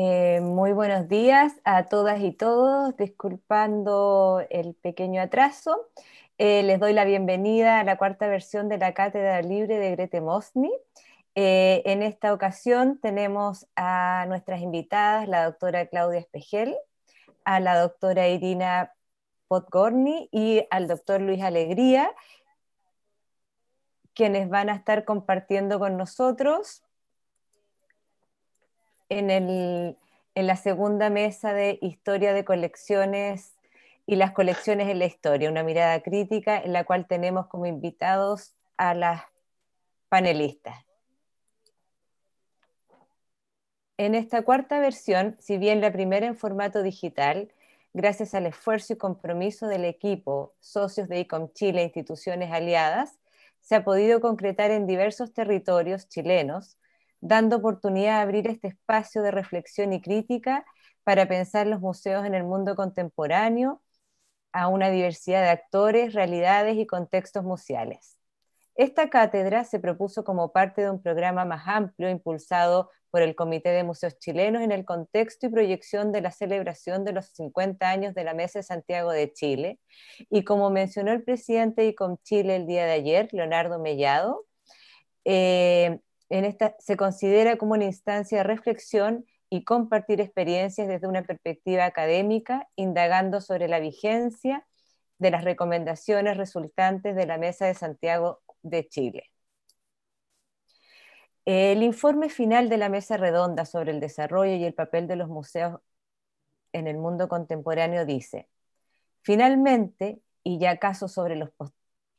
Eh, muy buenos días a todas y todos, disculpando el pequeño atraso. Eh, les doy la bienvenida a la cuarta versión de la Cátedra Libre de Grete Mosny. Eh, en esta ocasión tenemos a nuestras invitadas, la doctora Claudia Espejel, a la doctora Irina Podgorny y al doctor Luis Alegría, quienes van a estar compartiendo con nosotros en, la segunda mesa de Historia de Colecciones y las colecciones en la historia, una mirada crítica en la cual tenemos como invitados a las panelistas. En esta cuarta versión, si bien la primera en formato digital, gracias al esfuerzo y compromiso del equipo, socios de ICOM Chile e instituciones aliadas, se ha podido concretar en diversos territorios chilenos, dando oportunidad a abrir este espacio de reflexión y crítica para pensar los museos en el mundo contemporáneo a una diversidad de actores, realidades y contextos museales. Esta cátedra se propuso como parte de un programa más amplio impulsado por el Comité de Museos Chilenos en el contexto y proyección de la celebración de los 50 años de la Mesa de Santiago de Chile. Y como mencionó el presidente de ICOM Chile el día de ayer, Leonardo Mellado, eh, esta se considera como una instancia de reflexión y compartir experiencias desde una perspectiva académica, indagando sobre la vigencia de las recomendaciones resultantes de la Mesa de Santiago de Chile. El informe final de la Mesa Redonda sobre el desarrollo y el papel de los museos en el mundo contemporáneo dice, finalmente, y ya acaso sobre los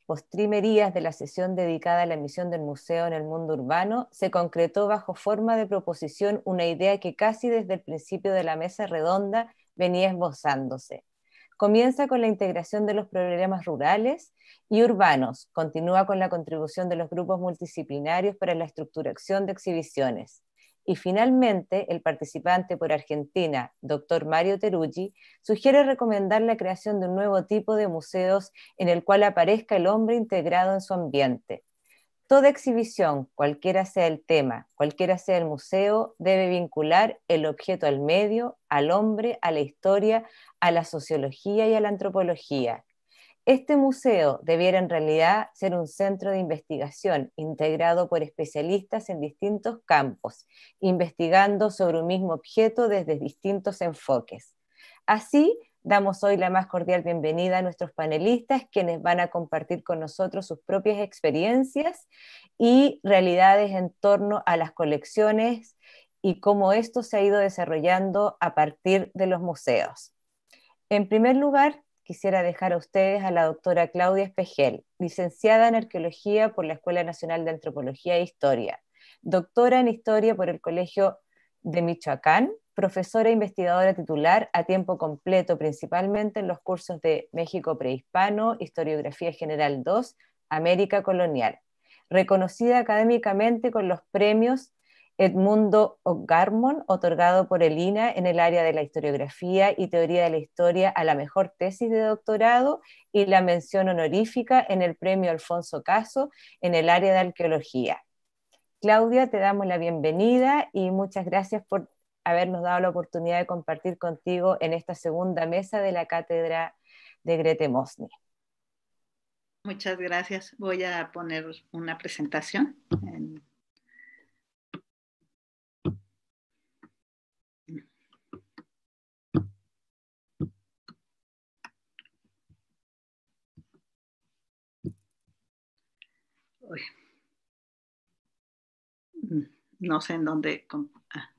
postrimerías de la sesión dedicada a la emisión del museo en el mundo urbano, se concretó bajo forma de proposición una idea que casi desde el principio de la mesa redonda venía esbozándose. Comienza con la integración de los problemas rurales y urbanos, continúa con la contribución de los grupos multidisciplinarios para la estructuración de exhibiciones. Y finalmente, el participante por Argentina, doctor Mario Teruggi, sugiere recomendar la creación de un nuevo tipo de museos en el cual aparezca el hombre integrado en su ambiente. Toda exhibición, cualquiera sea el tema, cualquiera sea el museo, debe vincular el objeto al medio, al hombre, a la historia, a la sociología y a la antropología este museo debiera en realidad ser un centro de investigación integrado por especialistas en distintos campos, investigando sobre un mismo objeto desde distintos enfoques. Así, damos hoy la más cordial bienvenida a nuestros panelistas, quienes van a compartir con nosotros sus propias experiencias y realidades en torno a las colecciones y cómo esto se ha ido desarrollando a partir de los museos. En primer lugar, quisiera dejar a ustedes a la doctora Claudia Espejel, licenciada en Arqueología por la Escuela Nacional de Antropología e Historia, doctora en Historia por el Colegio de Michoacán, profesora e investigadora titular a tiempo completo, principalmente en los cursos de México prehispano, Historiografía General II, América Colonial, reconocida académicamente con los premios Edmundo O'Garmon, otorgado por el INA en el área de la historiografía y teoría de la historia a la mejor tesis de doctorado y la mención honorífica en el premio Alfonso Caso en el área de arqueología. Claudia, te damos la bienvenida y muchas gracias por habernos dado la oportunidad de compartir contigo en esta segunda mesa de la cátedra de Grete Mosny. Muchas gracias. Voy a poner una presentación en no sé en dónde. Ah.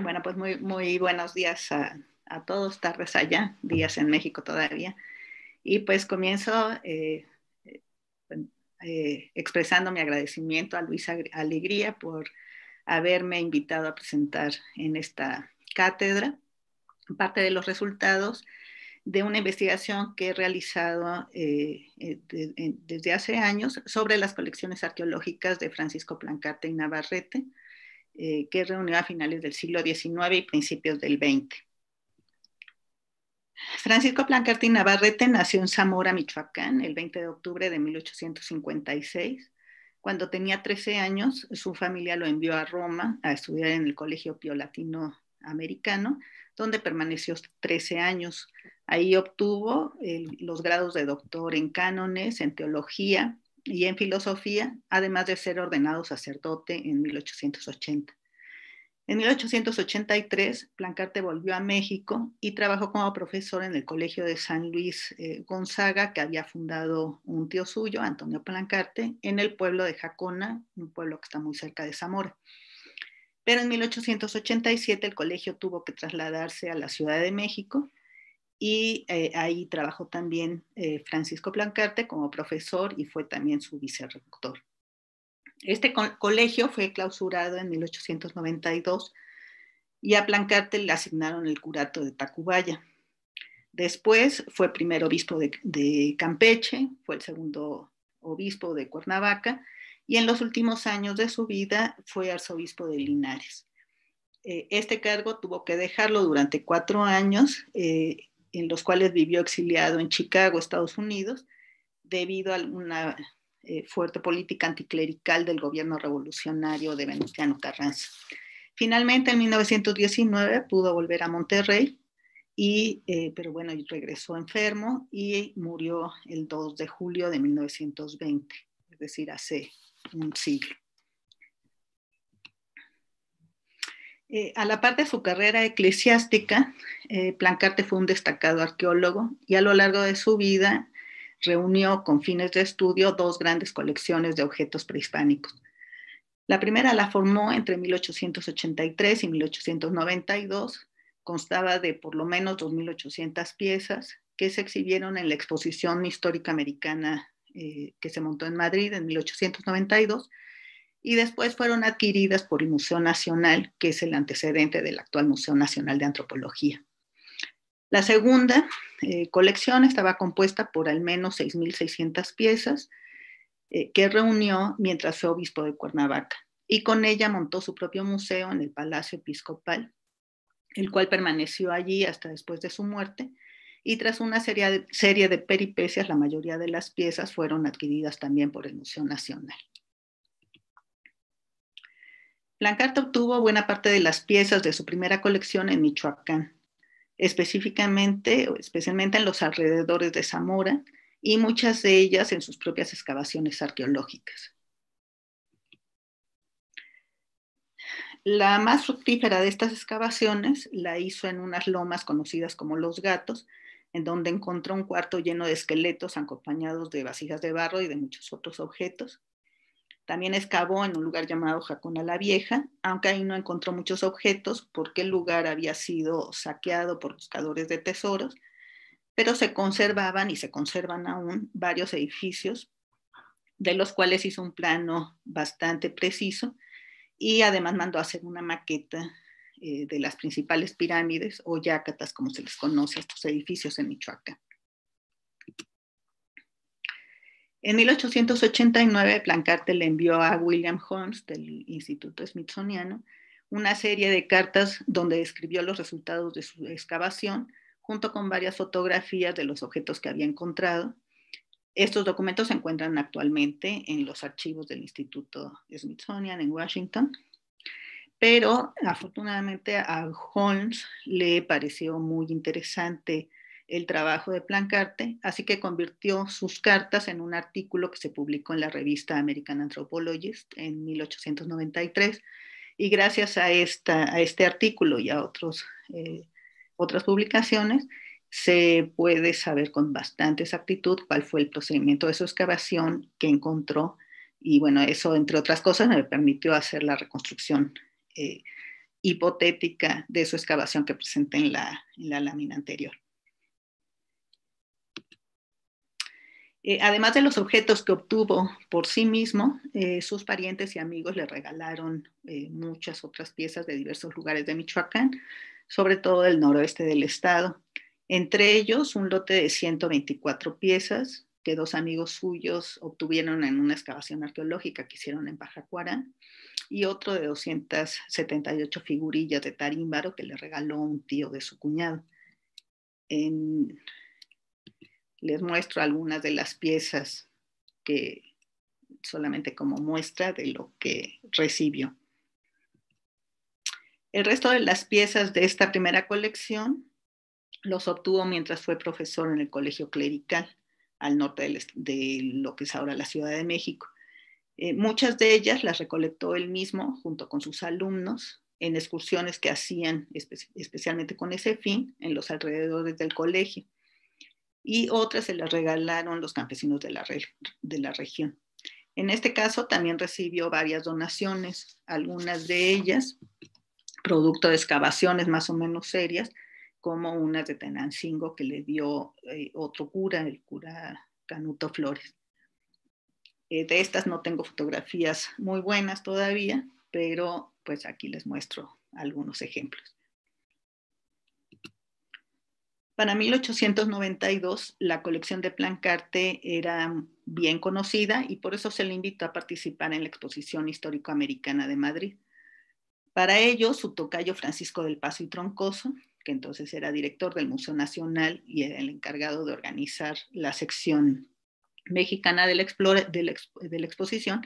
Bueno, pues muy, muy buenos días a, todos, tardes allá, días en México todavía. Y pues comienzo eh, eh, eh, expresando mi agradecimiento a Luis Alegría por haberme invitado a presentar en esta cátedra parte de los resultados de una investigación que he realizado eh, eh, desde hace años sobre las colecciones arqueológicas de Francisco Plancarte y Navarrete, eh, que reunió a finales del siglo XIX y principios del XX. Francisco Plancarte y Navarrete nació en Zamora, Michoacán, el 20 de octubre de 1856. Cuando tenía 13 años, su familia lo envió a Roma a estudiar en el Colegio Pio Latino Americano, donde permaneció 13 años. Ahí obtuvo los grados de doctor en cánones, en teología y en filosofía, además de ser ordenado sacerdote en 1880. En 1883, Plancarte volvió a México y trabajó como profesor en el Colegio de San Luis eh, Gonzaga, que había fundado un tío suyo, Antonio Plancarte, en el pueblo de Jacona, un pueblo que está muy cerca de Zamora. Pero en 1887 el colegio tuvo que trasladarse a la Ciudad de México y eh, ahí trabajó también eh, Francisco Plancarte como profesor y fue también su vicerrector. Este colegio fue clausurado en 1892 y a Plancarte le asignaron el curato de Tacubaya. Después fue primer obispo de, Campeche, fue el segundo obispo de Cuernavaca y en los últimos años de su vida fue arzobispo de Linares. Eh, este cargo tuvo que dejarlo durante cuatro años, eh, en los cuales vivió exiliado en Chicago, Estados Unidos, debido a una eh, fuerte política anticlerical del gobierno revolucionario de Venustiano Carranza. Finalmente, en 1919 pudo volver a Monterrey, eh, pero bueno, regresó enfermo y murió el 2 de julio de 1920, es decir, hace un siglo. Eh, a la parte de su carrera eclesiástica, Plancarte fue un destacado arqueólogo y a lo largo de su vida reunió con fines de estudio dos grandes colecciones de objetos prehispánicos. La primera la formó entre 1883 y 1892, constaba de por lo menos 2.800 piezas que se exhibieron en la exposición histórica americana eh, que se montó en Madrid en 1892 y después fueron adquiridas por el Museo Nacional, que es el antecedente del actual Museo Nacional de Antropología. La segunda eh, colección estaba compuesta por al menos 6.600 piezas eh, que reunió mientras fue obispo de Cuernavaca y con ella montó su propio museo en el Palacio Episcopal, el cual permaneció allí hasta después de su muerte y tras una serie de, serie de peripecias la mayoría de las piezas fueron adquiridas también por el Museo Nacional. Blancarte obtuvo buena parte de las piezas de su primera colección en Michoacán, específicamente, especialmente en los alrededores de Zamora y muchas de ellas en sus propias excavaciones arqueológicas. La más fructífera de estas excavaciones la hizo en unas lomas conocidas como los gatos, en donde encontró un cuarto lleno de esqueletos acompañados de vasijas de barro y de muchos otros objetos. También excavó en un lugar llamado Jacona la Vieja, aunque ahí no encontró muchos objetos porque el lugar había sido saqueado por buscadores de tesoros, pero se conservaban y se conservan aún varios edificios, de los cuales hizo un plano bastante preciso y además mandó hacer una maqueta eh, de las principales pirámides o yácatas, como se les conoce a estos edificios en Michoacán. En 1889, Plancarte le envió a William Holmes del Instituto Smithsoniano una serie de cartas donde describió los resultados de su excavación, junto con varias fotografías de los objetos que había encontrado. Estos documentos se encuentran actualmente en los archivos del Instituto Smithsonian en Washington, pero afortunadamente a Holmes le pareció muy interesante el trabajo de Plancarte, así que convirtió sus cartas en un artículo que se publicó en la revista American Anthropologist en 1893 y gracias a, esta, a este artículo y a otros, eh, otras publicaciones se puede saber con bastante exactitud cuál fue el procedimiento de su excavación que encontró y bueno, eso entre otras cosas me permitió hacer la reconstrucción eh, hipotética de su excavación que presenté en la, en la lámina anterior. Eh, además de los objetos que obtuvo por sí mismo, eh, sus parientes y amigos le regalaron eh, muchas otras piezas de diversos lugares de Michoacán, sobre todo del noroeste del estado. Entre ellos, un lote de 124 piezas que dos amigos suyos obtuvieron en una excavación arqueológica que hicieron en Pajacuara, y otro de 278 figurillas de tarímbaro que le regaló un tío de su cuñado. En les muestro algunas de las piezas que solamente como muestra de lo que recibió. El resto de las piezas de esta primera colección los obtuvo mientras fue profesor en el Colegio Clerical al norte de lo que es ahora la Ciudad de México. Eh, muchas de ellas las recolectó él mismo junto con sus alumnos en excursiones que hacían especialmente con ese fin en los alrededores del colegio y otras se las regalaron los campesinos de la, región. En este caso también recibió varias donaciones, algunas de ellas producto de excavaciones más o menos serias, como una de Tenancingo que le dio eh, otro cura, el cura Canuto Flores. Eh, de estas no tengo fotografías muy buenas todavía, pero pues aquí les muestro algunos ejemplos. Para 1892, la colección de Plancarte era bien conocida y por eso se le invitó a participar en la Exposición Histórico-Americana de Madrid. Para ello, su tocayo Francisco del Paso y Troncoso, que entonces era director del Museo Nacional y el encargado de organizar la sección mexicana de la exposición,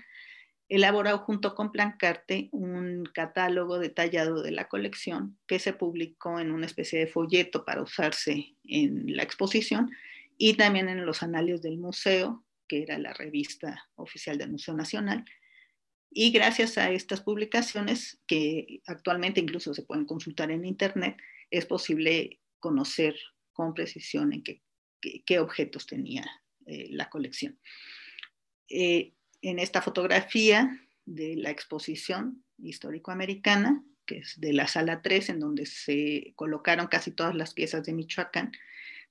elaborado junto con Plancarte un catálogo detallado de la colección que se publicó en una especie de folleto para usarse en la exposición y también en los anales del museo, que era la revista oficial del Museo Nacional. Y gracias a estas publicaciones, que actualmente incluso se pueden consultar en Internet, es posible conocer con precisión en qué, objetos tenía eh, la colección. Eh, en esta fotografía de la exposición histórico-americana, que es de la sala 3, en donde se colocaron casi todas las piezas de Michoacán,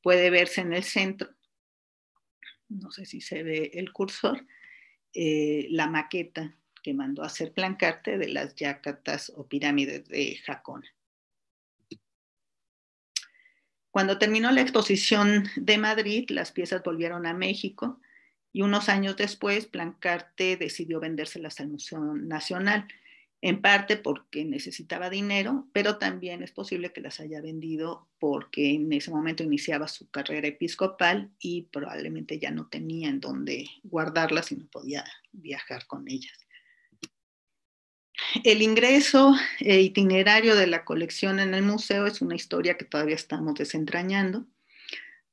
puede verse en el centro, no sé si se ve el cursor, eh, la maqueta que mandó a hacer Plancarte de las yacatas o pirámides de Jacona. Cuando terminó la exposición de Madrid, las piezas volvieron a México y unos años después Plancarte decidió vendérselas al Museo Nacional, en parte porque necesitaba dinero, pero también es posible que las haya vendido porque en ese momento iniciaba su carrera episcopal y probablemente ya no tenía en dónde guardarlas y no podía viajar con ellas. El ingreso e itinerario de la colección en el museo es una historia que todavía estamos desentrañando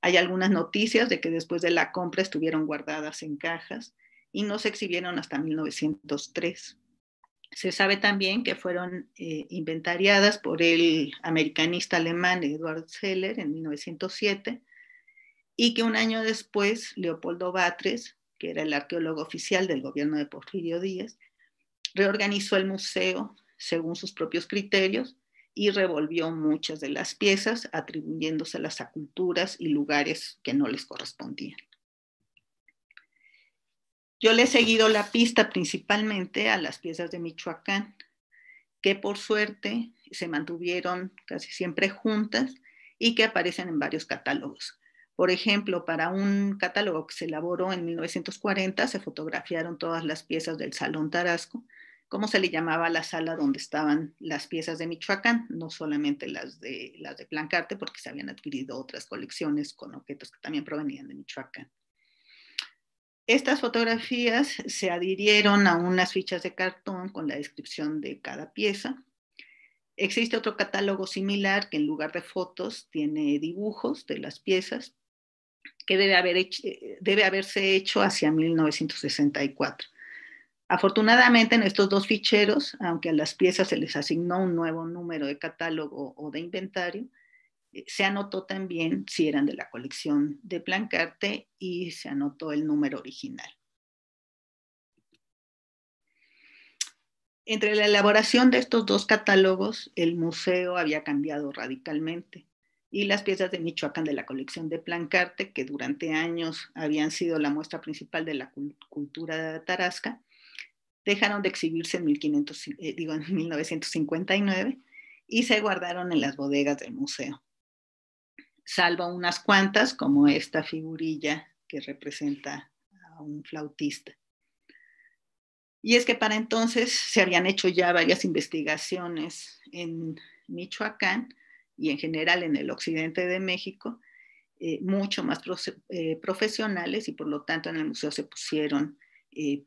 hay algunas noticias de que después de la compra estuvieron guardadas en cajas y no se exhibieron hasta 1903. Se sabe también que fueron eh, inventariadas por el americanista alemán Eduard Zeller en 1907 y que un año después Leopoldo Batres, que era el arqueólogo oficial del gobierno de Porfirio Díaz, reorganizó el museo según sus propios criterios y revolvió muchas de las piezas, atribuyéndoselas a culturas y lugares que no les correspondían. Yo le he seguido la pista principalmente a las piezas de Michoacán, que por suerte se mantuvieron casi siempre juntas y que aparecen en varios catálogos. Por ejemplo, para un catálogo que se elaboró en 1940, se fotografiaron todas las piezas del Salón Tarasco ¿cómo se le llamaba la sala donde estaban las piezas de Michoacán? No solamente las de, las de Plancarte, porque se habían adquirido otras colecciones con objetos que también provenían de Michoacán. Estas fotografías se adhirieron a unas fichas de cartón con la descripción de cada pieza. Existe otro catálogo similar que en lugar de fotos tiene dibujos de las piezas que debe, haber debe haberse hecho hacia 1964. Afortunadamente en estos dos ficheros, aunque a las piezas se les asignó un nuevo número de catálogo o de inventario, eh, se anotó también si eran de la colección de Plancarte y se anotó el número original. Entre la elaboración de estos dos catálogos, el museo había cambiado radicalmente y las piezas de Michoacán de la colección de Plancarte, que durante años habían sido la muestra principal de la cultura de Tarasca, dejaron de exhibirse en, 1959 eh, y se guardaron en las bodegas del museo, salvo unas cuantas como esta figurilla que representa a un flautista. Y es que para entonces se habían hecho ya varias investigaciones en Michoacán y en general en el occidente de México, eh, mucho más eh, profesionales y por lo tanto en el museo se pusieron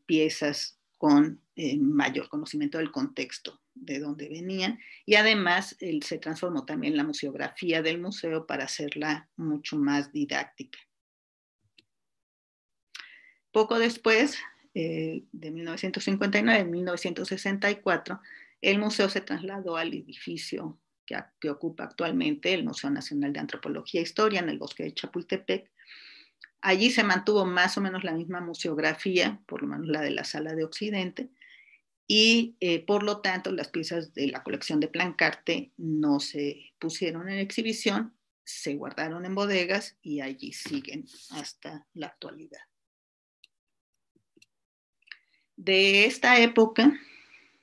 piezas con eh, mayor conocimiento del contexto de donde venían y además se transformó también la museografía del museo para hacerla mucho más didáctica. Poco después, eh, de 1959 a 1964, el museo se trasladó al edificio que, que, ocupa actualmente el Museo Nacional de Antropología e Historia en el bosque de Chapultepec Allí se mantuvo más o menos la misma museografía, por lo menos la de la sala de Occidente, y eh, por lo tanto las piezas de la colección de Plancarte no se pusieron en exhibición, se guardaron en bodegas y allí siguen hasta la actualidad. De esta época,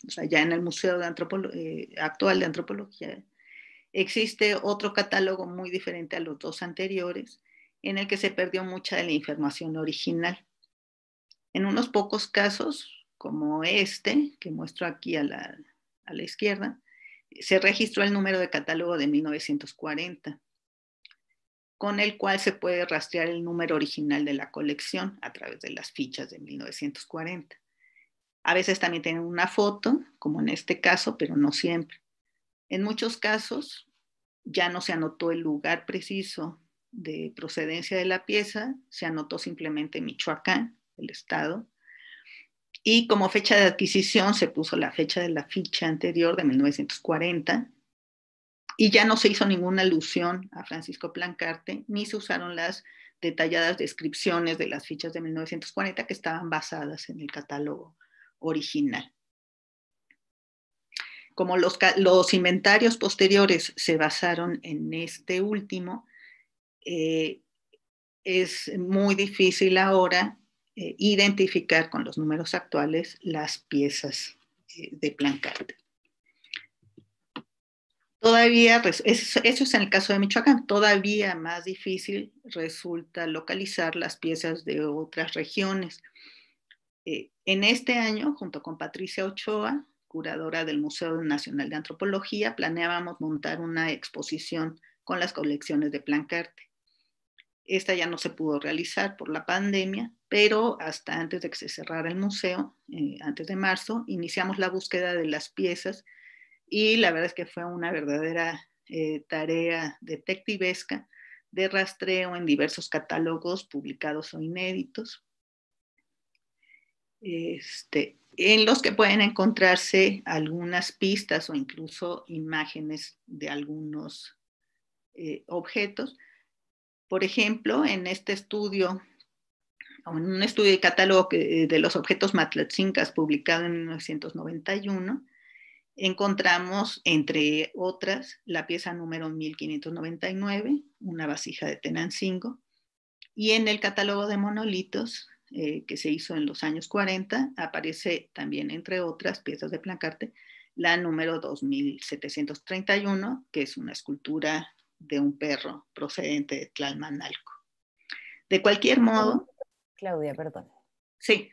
o sea, ya en el Museo eh, actual de Antropología, existe otro catálogo muy diferente a los dos anteriores, en el que se perdió mucha de la información original. En unos pocos casos, como este, que muestro aquí a la, izquierda, se registró el número de catálogo de 1940, con el cual se puede rastrear el número original de la colección a través de las fichas de 1940. A veces también tienen una foto, como en este caso, pero no siempre. En muchos casos ya no se anotó el lugar preciso de procedencia de la pieza, se anotó simplemente Michoacán, el estado, y como fecha de adquisición se puso la fecha de la ficha anterior de 1940 y ya no se hizo ninguna alusión a Francisco Plancarte ni se usaron las detalladas descripciones de las fichas de 1940 que estaban basadas en el catálogo original. Como los, los inventarios posteriores se basaron en este último, eh, es muy difícil ahora eh, identificar con los números actuales las piezas eh, de Plancarte. Todavía, eso es en el caso de Michoacán, todavía más difícil resulta localizar las piezas de otras regiones. en este año, junto con Patricia Ochoa, curadora del Museo Nacional de Antropología, planeábamos montar una exposición con las colecciones de Plancarte. Esta ya no se pudo realizar por la pandemia, pero hasta antes de que se cerrara el museo, eh, antes de marzo, iniciamos la búsqueda de las piezas y la verdad es que fue una verdadera eh, tarea detectivesca de rastreo en diversos catálogos publicados o inéditos, este, en los que pueden encontrarse algunas pistas o incluso imágenes de algunos eh, objetos por ejemplo, en este estudio, en un estudio de catálogo eh, de los objetos matlatzincas publicado en 1991, encontramos, entre otras, la pieza número 1599, una vasija de Tenancingo, y en el catálogo de monolitos eh, que se hizo en los años 40, aparece también, entre otras piezas de Plancarte, la número 2731, que es una escultura de un perro procedente de Tlalmanalco. De cualquier modo... Ah, Claudia, perdón. Sí.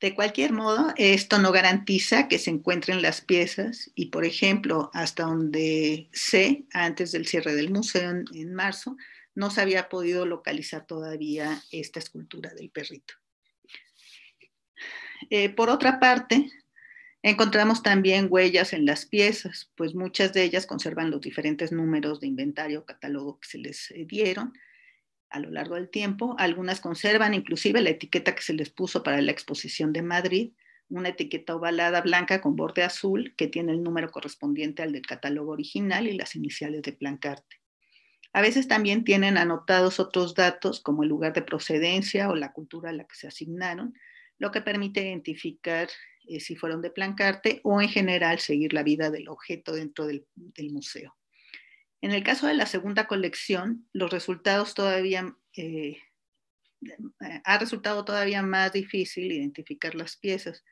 De cualquier modo, esto no garantiza que se encuentren las piezas y, por ejemplo, hasta donde sé, antes del cierre del museo en, marzo, no se había podido localizar todavía esta escultura del perrito. Eh, por otra parte, Encontramos también huellas en las piezas, pues muchas de ellas conservan los diferentes números de inventario o catálogo que se les eh, dieron a lo largo del tiempo. Algunas conservan inclusive la etiqueta que se les puso para la exposición de Madrid, una etiqueta ovalada blanca con borde azul que tiene el número correspondiente al del catálogo original y las iniciales de Plancarte. A veces también tienen anotados otros datos como el lugar de procedencia o la cultura a la que se asignaron, lo que permite identificar eh, si fueron de Plancarte, o en general seguir la vida del objeto dentro del, museo. En el caso de la segunda colección, los resultados todavía, eh, eh, ha resultado todavía más difícil identificar las piezas.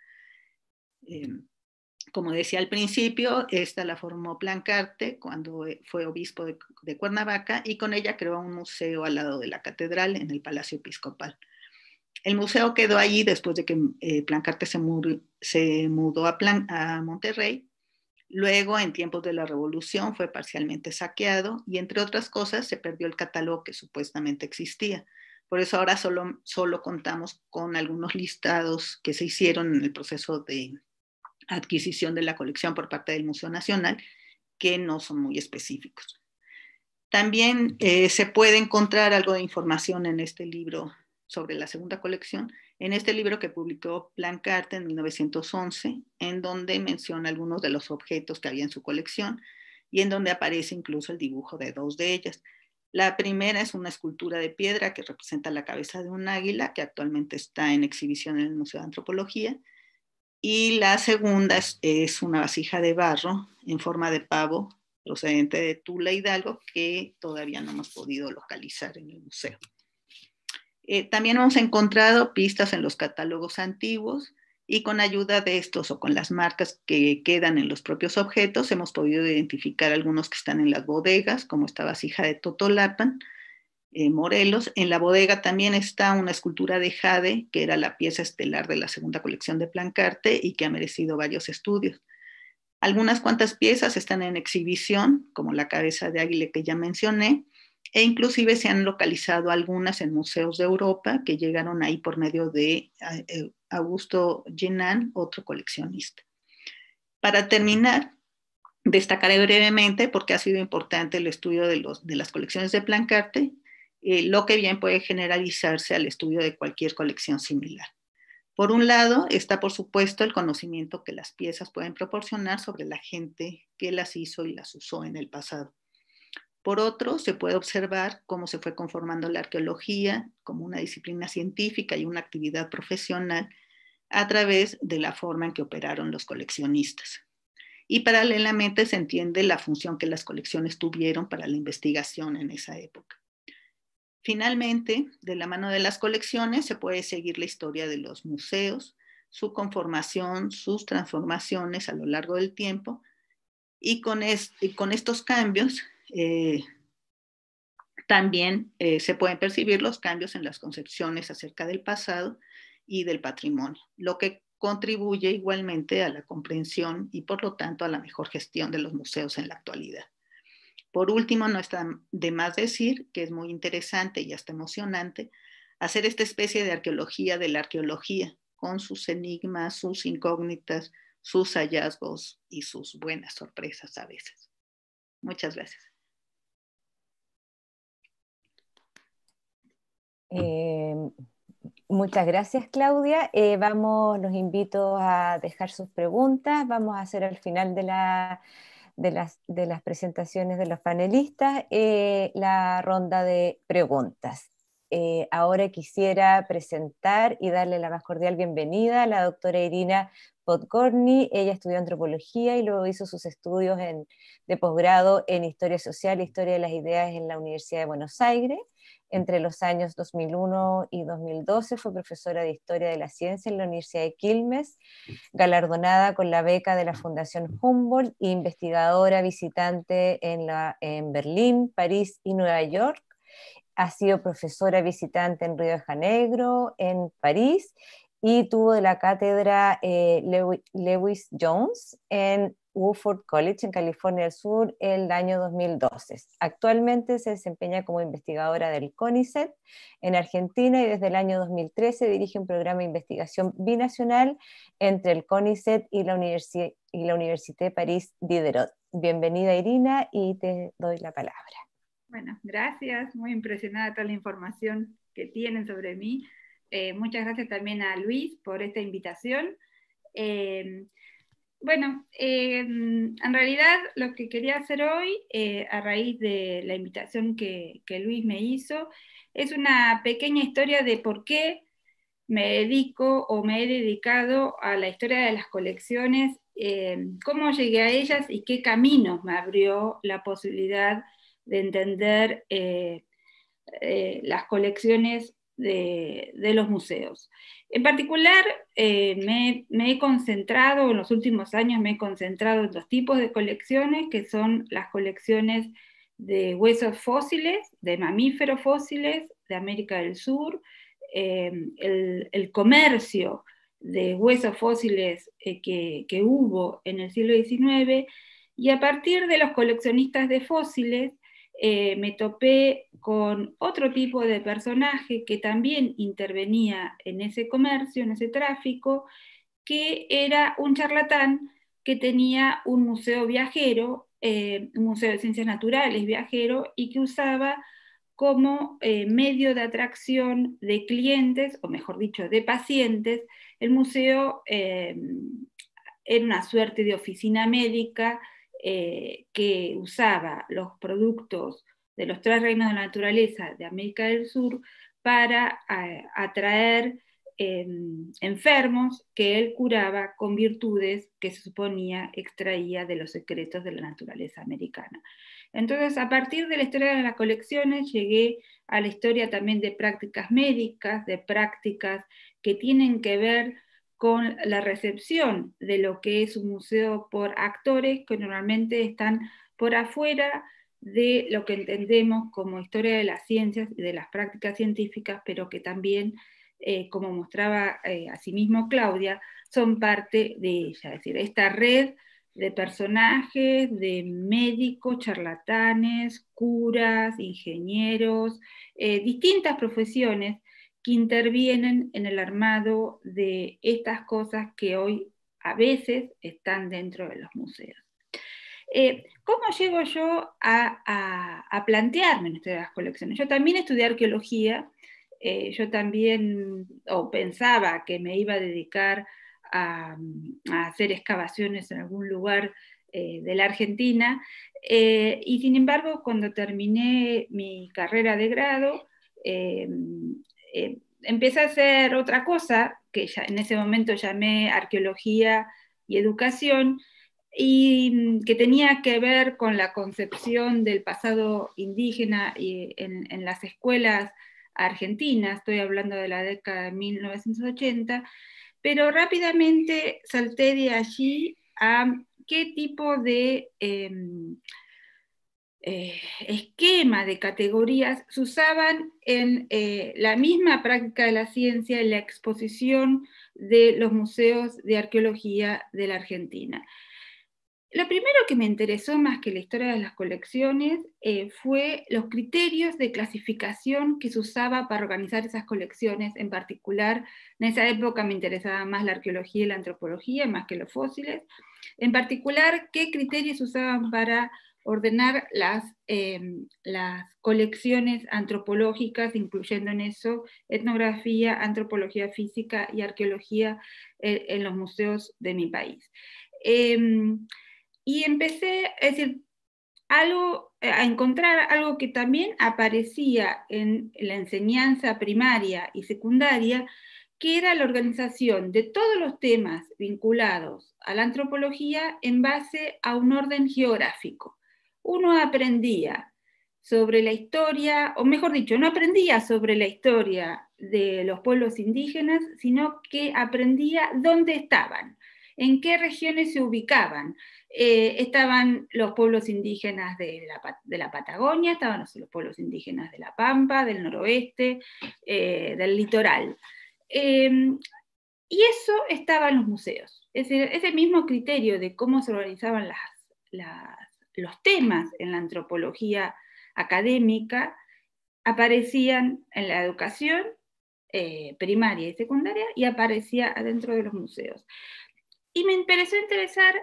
como decía al principio, esta la formó Plancarte cuando fue obispo de, Cuernavaca y con ella creó un museo al lado de la catedral en el Palacio Episcopal. El museo quedó ahí después de que eh, Plancarte se, mudó a, Monterrey. Luego, en tiempos de la Revolución, fue parcialmente saqueado y, entre otras cosas, se perdió el catálogo que supuestamente existía. Por eso ahora solo, solo contamos con algunos listados que se hicieron en el proceso de adquisición de la colección por parte del Museo Nacional, que no son muy específicos. También eh, se puede encontrar algo de información en este libro sobre la segunda colección en este libro que publicó Plancarte en 1911, en donde menciona algunos de los objetos que había en su colección y en donde aparece incluso el dibujo de dos de ellas. La primera es una escultura de piedra que representa la cabeza de un águila que actualmente está en exhibición en el Museo de Antropología. Y la segunda es una vasija de barro en forma de pavo procedente de Tula Hidalgo que todavía no hemos podido localizar en el museo. Eh, también hemos encontrado pistas en los catálogos antiguos y con ayuda de estos o con las marcas que quedan en los propios objetos hemos podido identificar algunos que están en las bodegas, como esta vasija de Totolapan, eh, Morelos. En la bodega también está una escultura de jade, que era la pieza estelar de la segunda colección de Plancarte y que ha merecido varios estudios. Algunas cuantas piezas están en exhibición, como la cabeza de águila que ya mencioné, e inclusive se han localizado algunas en museos de Europa que llegaron ahí por medio de ah, eh, Augusto Genan, otro coleccionista. Para terminar, destacaré brevemente, porque ha sido importante el estudio de, las colecciones de Plancarte, eh, lo que bien puede generalizarse al estudio de cualquier colección similar. Por un lado, está por supuesto el conocimiento que las piezas pueden proporcionar sobre la gente que las hizo y las usó en el pasado. Por otro, se puede observar cómo se fue conformando la arqueología como una disciplina científica y una actividad profesional a través de la forma en que operaron los coleccionistas. Y paralelamente se entiende la función que las colecciones tuvieron para la investigación en esa época. Finalmente, de la mano de las colecciones se puede seguir la historia de los museos, su conformación, sus transformaciones a lo largo del tiempo, y con, estos cambios eh, también eh, se pueden percibir los cambios en las concepciones acerca del pasado y del patrimonio, lo que contribuye igualmente a la comprensión y por lo tanto a la mejor gestión de los museos en la actualidad. Por último, no está de más decir que es muy interesante y hasta emocionante hacer esta especie de arqueología de la arqueología, con sus enigmas, sus incógnitas, sus hallazgos y sus buenas sorpresas a veces. Muchas gracias. Eh, muchas gracias, Claudia. Eh, vamos, los invito a dejar sus preguntas. Vamos a hacer al final de, las, presentaciones de los panelistas eh, la ronda de preguntas. ahora quisiera presentar y darle la más cordial bienvenida a la doctora Irina Podgorny. Ella estudió antropología y luego hizo sus estudios de posgrado en Historia Social e Historia de las Ideas en la Universidad de Buenos Aires. Entre los años 2001 y 2012 fue profesora de Historia de la Ciencia en la Universidad de Quilmes, galardonada con la beca de la Fundación Humboldt e investigadora visitante en, la, en Berlín, París y Nueva York. Ha sido profesora visitante en Río de Janeiro, en París, y tuvo de la cátedra eh, Lewis Jones en Woodford College en California del Sur el año 2012. Actualmente se desempeña como investigadora del CONICET en Argentina y desde el año 2013 dirige un programa de investigación binacional entre el CONICET y la, universidad y la París Diderot. Bienvenida Irina y te doy la palabra. Bueno, gracias, muy impresionada toda la información que tienen sobre mí. Eh, muchas gracias también a Luis por esta invitación. Eh, bueno, en realidad lo que quería hacer hoy, eh, a raíz de la invitación que, Luis me hizo, es una pequeña historia de por qué me dedico o me he dedicado a la historia de las colecciones, eh, cómo llegué a ellas y qué caminos me abrió la posibilidad de entender eh, las colecciones de, los museos. En particular, eh, me, he concentrado, en los últimos años me he concentrado en dos tipos de colecciones, que son las colecciones de huesos fósiles, de mamíferos fósiles de América del Sur, eh, el, comercio de huesos fósiles eh, que, que hubo en el siglo XIX, y a partir de los coleccionistas de fósiles, eh, me topé con otro tipo de personaje que también intervenía en ese comercio, en ese tráfico, que era un charlatán que tenía un museo viajero, eh, un museo de ciencias naturales viajero, y que usaba como eh, medio de atracción de clientes, o mejor dicho, de pacientes. El museo era una suerte de oficina médica eh, que usaba los productos de los tres reinos de la naturaleza de América del Sur para eh, atraer em, enfermos que él curaba con virtudes que se suponía extraía de los secretos de la naturaleza americana. Entonces, a partir de la historia de las colecciones, llegué a la historia también de prácticas médicas, de prácticas que tienen que ver con la recepción de lo que es un museo por actores que normalmente están por afuera de lo que entendemos como historia de las ciencias y de las prácticas científicas, pero que también, eh, como mostraba eh, asimismo Claudia, son parte de ella, es decir, esta red de personajes, de médicos, charlatanes, curas, ingenieros, eh, distintas profesiones que intervienen en el armado de estas cosas que hoy a veces están dentro de los museos. Eh, ¿Cómo llego yo a, plantearme en estas colecciones? Yo también estudié arqueología, eh, yo también pensaba que me iba a dedicar a, hacer excavaciones en algún lugar eh, de la Argentina, y sin embargo, cuando terminé mi carrera de grado, eh, empecé a hacer otra cosa, que en ese momento llamé arqueología y educación, y mm, que tenía que ver con la concepción del pasado indígena eh, en, las escuelas argentinas, estoy hablando de la década de 1980, pero rápidamente salté de allí a qué tipo de em, eh, esquema de categorías se usaban en eh, la misma práctica de la ciencia en la exposición de los museos de arqueología de la Argentina. Lo primero que me interesó más que la historia de las colecciones eh, fue los criterios de clasificación que se usaba para organizar esas colecciones en particular. En esa época me interesaba más la arqueología y la antropología, más que los fósiles. En particular, qué criterios usaban para ordenar em, las, colecciones antropológicas, incluyendo en eso etnografía, antropología física y arqueología eh, en los museos de mi país. Em, y empecé, es decir, eh, a encontrar algo que también aparecía en la enseñanza primaria y secundaria, que era la organización de todos los temas vinculados a la antropología en base a un orden geográfico uno aprendía sobre la historia, o mejor dicho, no aprendía sobre la historia de los pueblos indígenas, sino que aprendía dónde estaban, en qué regiones se ubicaban. Eh, estaban los pueblos indígenas de la, Patagonia, estaban los pueblos indígenas de la Pampa, del noroeste, eh, del litoral. Em, y eso estaba en los museos. Ese, el mismo criterio de cómo se organizaban las los temas en la antropología académica aparecían en la educación eh, primaria y secundaria y aparecía adentro de los museos. Y me interesó interesar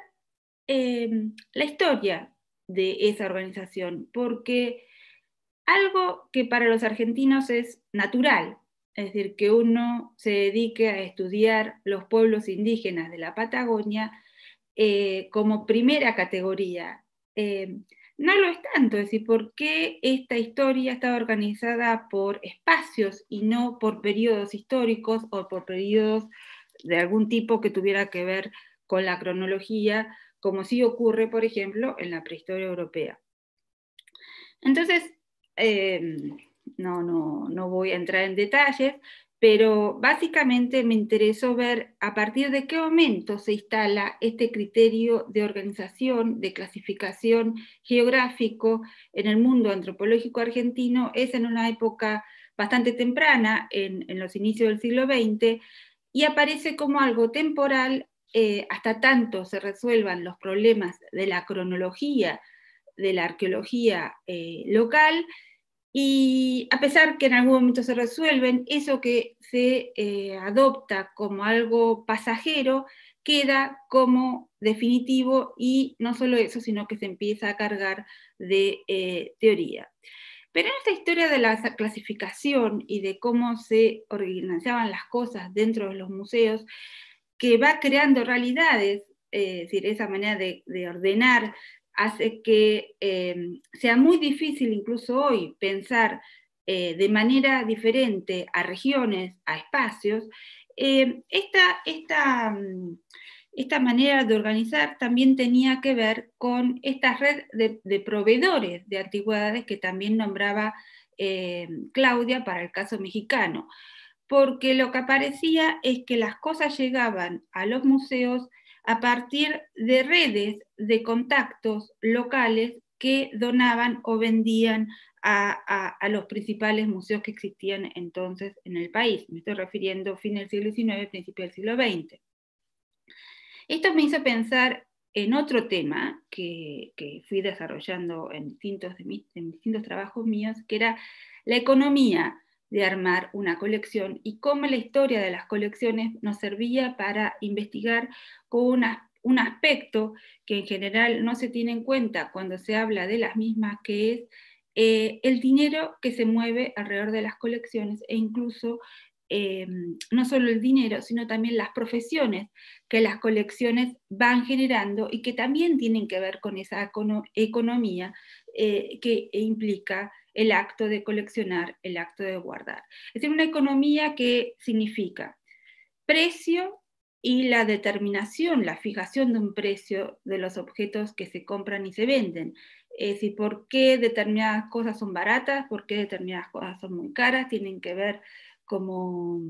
em, la historia de esa organización, porque algo que para los argentinos es natural, es decir, que uno se dedique a estudiar los pueblos indígenas de la Patagonia eh, como primera categoría eh, no lo es tanto, es decir, ¿por qué esta historia está organizada por espacios y no por periodos históricos o por periodos de algún tipo que tuviera que ver con la cronología, como sí ocurre, por ejemplo, en la prehistoria europea? Entonces, eh, no, no, no voy a entrar en detalles, pero básicamente me interesó ver a partir de qué momento se instala este criterio de organización, de clasificación geográfico en el mundo antropológico argentino, es en una época bastante temprana, en, los inicios del siglo XX, y aparece como algo temporal eh, hasta tanto se resuelvan los problemas de la cronología de la arqueología eh, local y a pesar que en algún momento se resuelven, eso que se eh, adopta como algo pasajero queda como definitivo y no solo eso, sino que se empieza a cargar de eh, teoría. Pero en esta historia de la clasificación y de cómo se organizaban las cosas dentro de los museos, que va creando realidades, eh, es decir, esa manera de ordenar hace que eh, sea muy difícil incluso hoy pensar eh, de manera diferente a regiones, a espacios, eh, mm, esta, manera de organizar también tenía que ver con esta red de proveedores de antigüedades que también nombraba Claudia para el caso mexicano, porque lo que aparecía es que las cosas llegaban a los museos a partir de redes de contactos locales que donaban o vendían a, los principales museos que existían entonces en el país. Me estoy refiriendo a fin del siglo XIX, principio del siglo XX. Esto me hizo pensar en otro tema que, fui desarrollando en distintos trabajos míos, que era la economía de armar una colección y cómo la historia de las colecciones nos servía para investigar con un aspecto que en general no se tiene en cuenta cuando se habla de las mismas, que es eh, el dinero que se mueve alrededor de las colecciones e incluso eh, no solo el dinero, sino también las profesiones que las colecciones van generando y que también tienen que ver con esa economía eh, que implica el acto de coleccionar, el acto de guardar. Es decir, una economía que significa precio y la determinación, la fijación de un precio de los objetos que se compran y se venden. Es decir, por qué determinadas cosas son baratas, por qué determinadas cosas son muy caras, tienen que ver como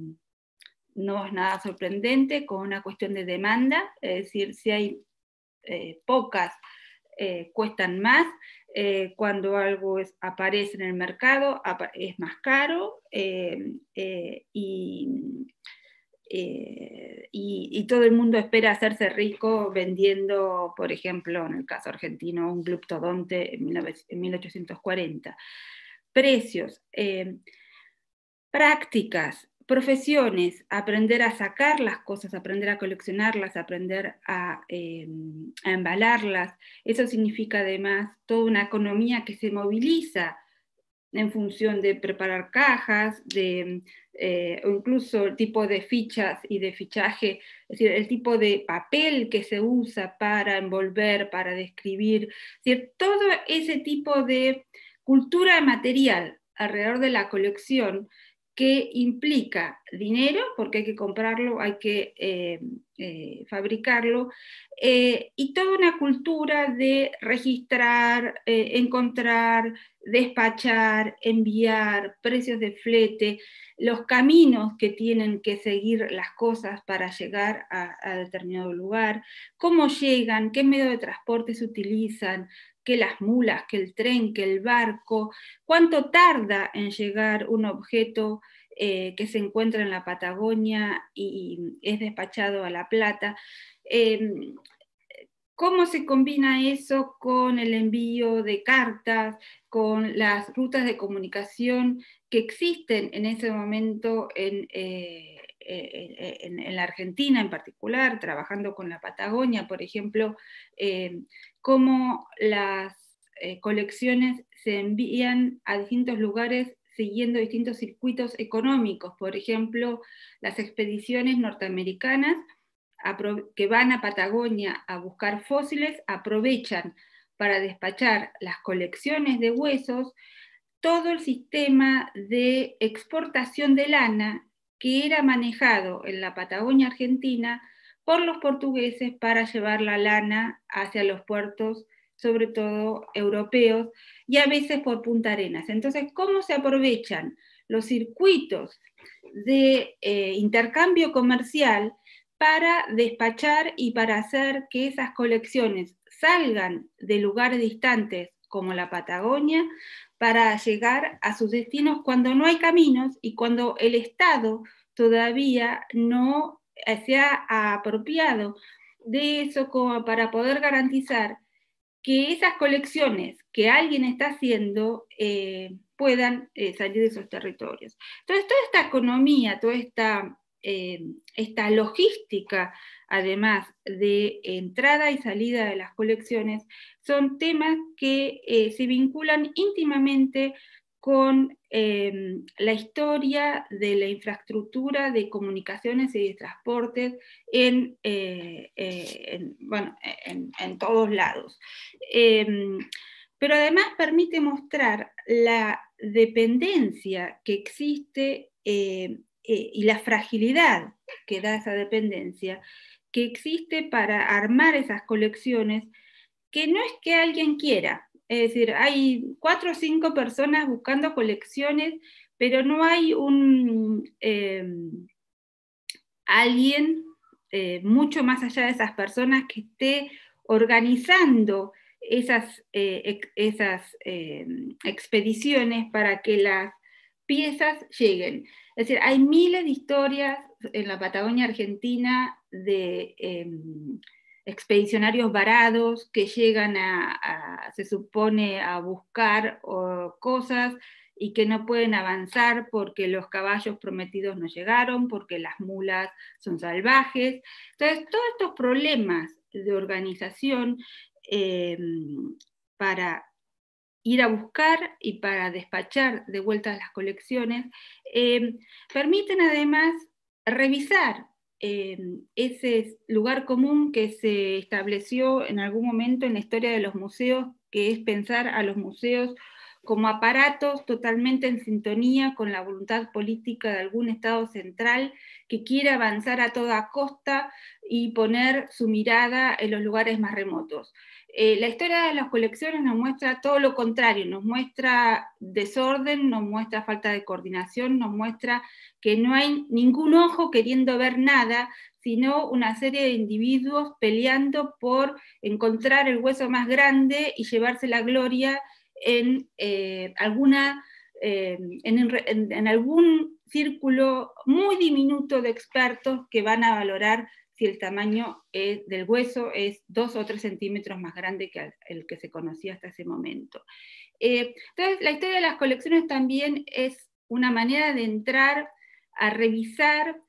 no es nada sorprendente con una cuestión de demanda, es decir, si hay eh, pocas eh, cuestan más, eh, cuando algo aparece en el mercado es más caro eh, y, todo el mundo espera hacerse rico vendiendo, por ejemplo, en el caso argentino, un gluptodonte en 1840. Precios prácticas profesiones, aprender a sacar las cosas, aprender a coleccionarlas, aprender em, a, embalarlas. Eso significa además toda una economía que se moviliza en función de preparar cajas, de, eh, o incluso el tipo de fichas y de fichaje, es decir, el tipo de papel que se usa para envolver, para describir, decir, todo ese tipo de cultura material alrededor de la colección que implica dinero, porque hay que comprarlo, hay que eh, eh, fabricarlo, eh, y toda una cultura de registrar, encontrar, despachar, enviar, precios de flete, los caminos que tienen que seguir las cosas para llegar a, a determinado lugar, cómo llegan, qué medio de transporte se utilizan, que las mulas, que el tren, que el barco, cuánto tarda en llegar un objeto eh, que se encuentra en la Patagonia y, es despachado a La Plata. Em, ¿Cómo se combina eso con el envío de cartas, con las rutas de comunicación que existen en ese momento en, eh, eh, en, la Argentina en particular, trabajando con la Patagonia, por ejemplo, eh, cómo las eh, colecciones se envían a distintos lugares siguiendo distintos circuitos económicos, por ejemplo, las expediciones norteamericanas que van a Patagonia a buscar fósiles aprovechan para despachar las colecciones de huesos todo el sistema de exportación de lana que era manejado en la Patagonia Argentina por los portugueses para llevar la lana hacia los puertos, sobre todo europeos, y a veces por Punta Arenas. Entonces, ¿cómo se aprovechan los circuitos de eh, intercambio comercial para despachar y para hacer que esas colecciones salgan de lugares distantes como la Patagonia para llegar a sus destinos cuando no hay caminos y cuando el Estado todavía no se ha apropiado de eso como para poder garantizar que esas colecciones que alguien está haciendo eh, puedan eh, salir de esos territorios. Entonces, toda esta economía, toda esta eh, esta logística, además de entrada y salida de las colecciones, son temas que eh, se vinculan íntimamente con eh, la historia de la infraestructura de comunicaciones y de transportes en, en todos lados. pero además permite mostrar la dependencia que existe eh, y la fragilidad que da esa dependencia que existe para armar esas colecciones, que no es que alguien quiera, es decir, hay cuatro o cinco personas buscando colecciones, pero no hay un em, alguien eh, mucho más allá de esas personas que esté organizando esas eh, em, expediciones para que las piezas lleguen. Es decir, hay miles de historias en la Patagonia Argentina de em, expedicionarios varados que llegan a, se supone, a buscar cosas y que no pueden avanzar porque los caballos prometidos no llegaron, porque las mulas son salvajes. Entonces, todos estos problemas de organización em, para ir a buscar y para despachar de vuelta las colecciones, em, permiten además revisar em, ese lugar común que se estableció en algún momento en la historia de los museos, que es pensar a los museos como aparatos totalmente en sintonía con la voluntad política de algún Estado central que quiere avanzar a toda costa y poner su mirada en los lugares más remotos. Eh, la historia de las colecciones nos muestra todo lo contrario, nos muestra desorden, nos muestra falta de coordinación, nos muestra que no hay ningún ojo queriendo ver nada, sino una serie de individuos peleando por encontrar el hueso más grande y llevarse la gloria en, eh, eh, algún círculo muy diminuto de expertos que van a valorar si el tamaño eh, del hueso es dos o tres centímetros más grande que el que se conocía hasta ese momento. Eh, entonces, la historia de las colecciones también es una manera de entrar a revisar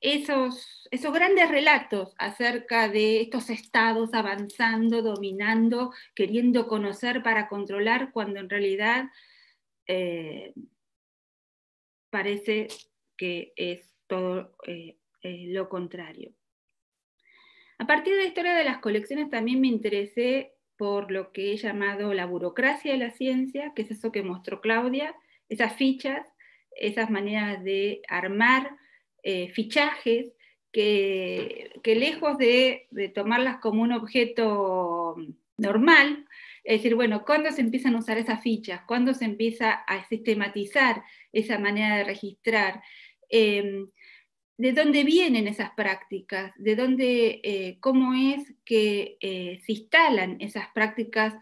esos, esos grandes relatos acerca de estos estados avanzando, dominando, queriendo conocer para controlar, cuando en realidad eh, parece que es todo eh, eh, lo contrario. A partir de la historia de las colecciones también me interesé por lo que he llamado la burocracia de la ciencia, que es eso que mostró Claudia, esas fichas, esas maneras de armar eh, fichajes que, lejos de, tomarlas como un objeto normal, es decir, bueno, ¿cuándo se empiezan a usar esas fichas? ¿Cuándo se empieza a sistematizar esa manera de registrar? Em, de dónde vienen esas prácticas, de dónde, eh, cómo es que eh, se instalan esas prácticas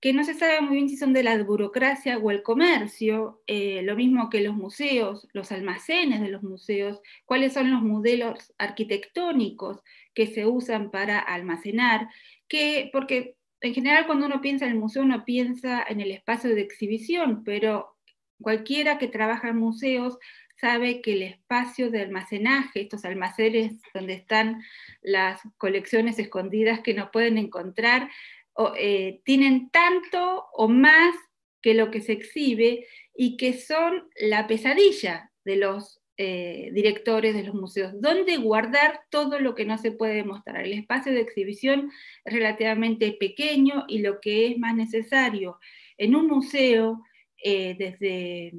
que no se sabe muy bien si son de la burocracia o el comercio, eh, lo mismo que los museos, los almacenes de los museos, cuáles son los modelos arquitectónicos que se usan para almacenar, que, porque en general cuando uno piensa en el museo uno piensa en el espacio de exhibición, pero cualquiera que trabaja en museos sabe que el espacio de almacenaje, estos almacenes donde están las colecciones escondidas que no pueden encontrar, eh, tienen tanto o más que lo que se exhibe y que son la pesadilla de los eh, directores de los museos, ¿Dónde guardar todo lo que no se puede mostrar. El espacio de exhibición es relativamente pequeño y lo que es más necesario en un museo, eh, desde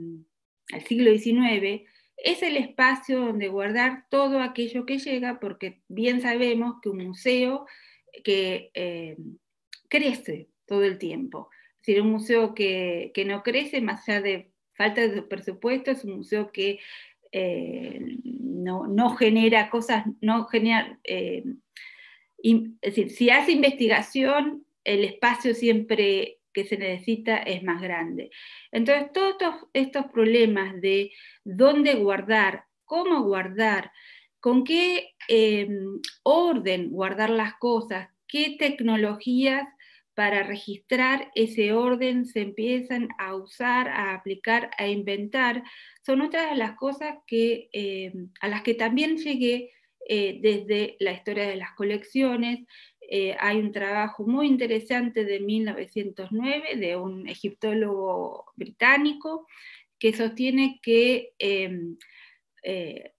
al siglo XIX, es el espacio donde guardar todo aquello que llega, porque bien sabemos que un museo que eh, crece todo el tiempo. Es decir, un museo que, no crece, más allá de falta de presupuesto, es un museo que eh, no, genera cosas, no genera... Eh, es decir, si hace investigación, el espacio siempre que se necesita es más grande. Entonces, todos estos, problemas de dónde guardar, cómo guardar, con qué em, orden guardar las cosas, qué tecnologías para registrar ese orden se empiezan a usar, a aplicar, a inventar, son otras de las cosas que, em, a las que también llegué eh, desde la historia de las colecciones, eh, hay un trabajo muy interesante de 1909 de un egiptólogo británico que sostiene que em, eh,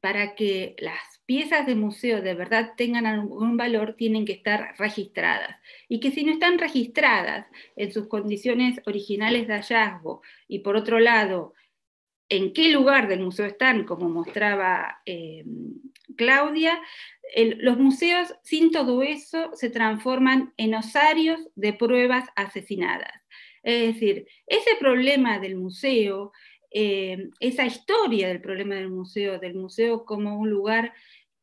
para que las piezas de museo de verdad tengan algún valor tienen que estar registradas y que si no están registradas en sus condiciones originales de hallazgo y por otro lado en qué lugar del museo están, como mostraba eh, Claudia, los museos, sin todo eso, se transforman en osarios de pruebas asesinadas. Es decir, ese problema del museo, eh, esa historia del problema del museo, del museo como un lugar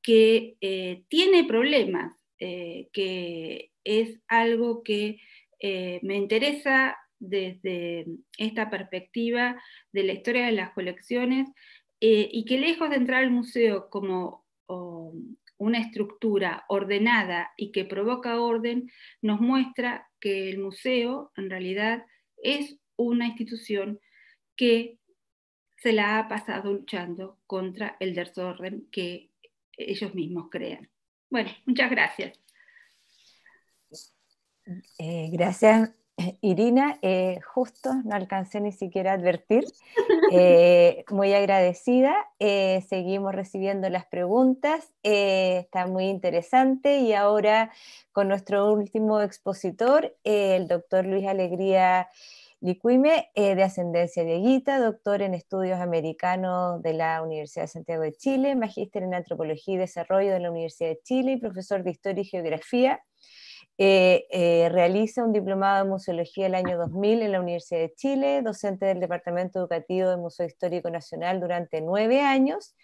que eh, tiene problemas, que es algo que me interesa desde esta perspectiva de la historia de las colecciones eh, y que lejos de entrar al museo como oh, una estructura ordenada y que provoca orden, nos muestra que el museo en realidad es una institución que se la ha pasado luchando contra el desorden que ellos mismos crean. Bueno, muchas gracias. Eh, gracias, Irina, eh, justo no alcancé ni siquiera a advertir. Eh, muy agradecida. Eh, seguimos recibiendo las preguntas. está muy interesante. Y ahora con nuestro último expositor, el doctor Luis Alegría Licuime, de ascendencia dieguita, doctor en estudios americanos de la Universidad de Santiago de Chile, magíster en antropología y desarrollo de la Universidad de Chile y profesor de historia y geografía eh, eh, realiza un diplomado de museología el año 2000 en la Universidad de Chile, docente del Departamento Educativo del Museo Histórico Nacional durante nueve años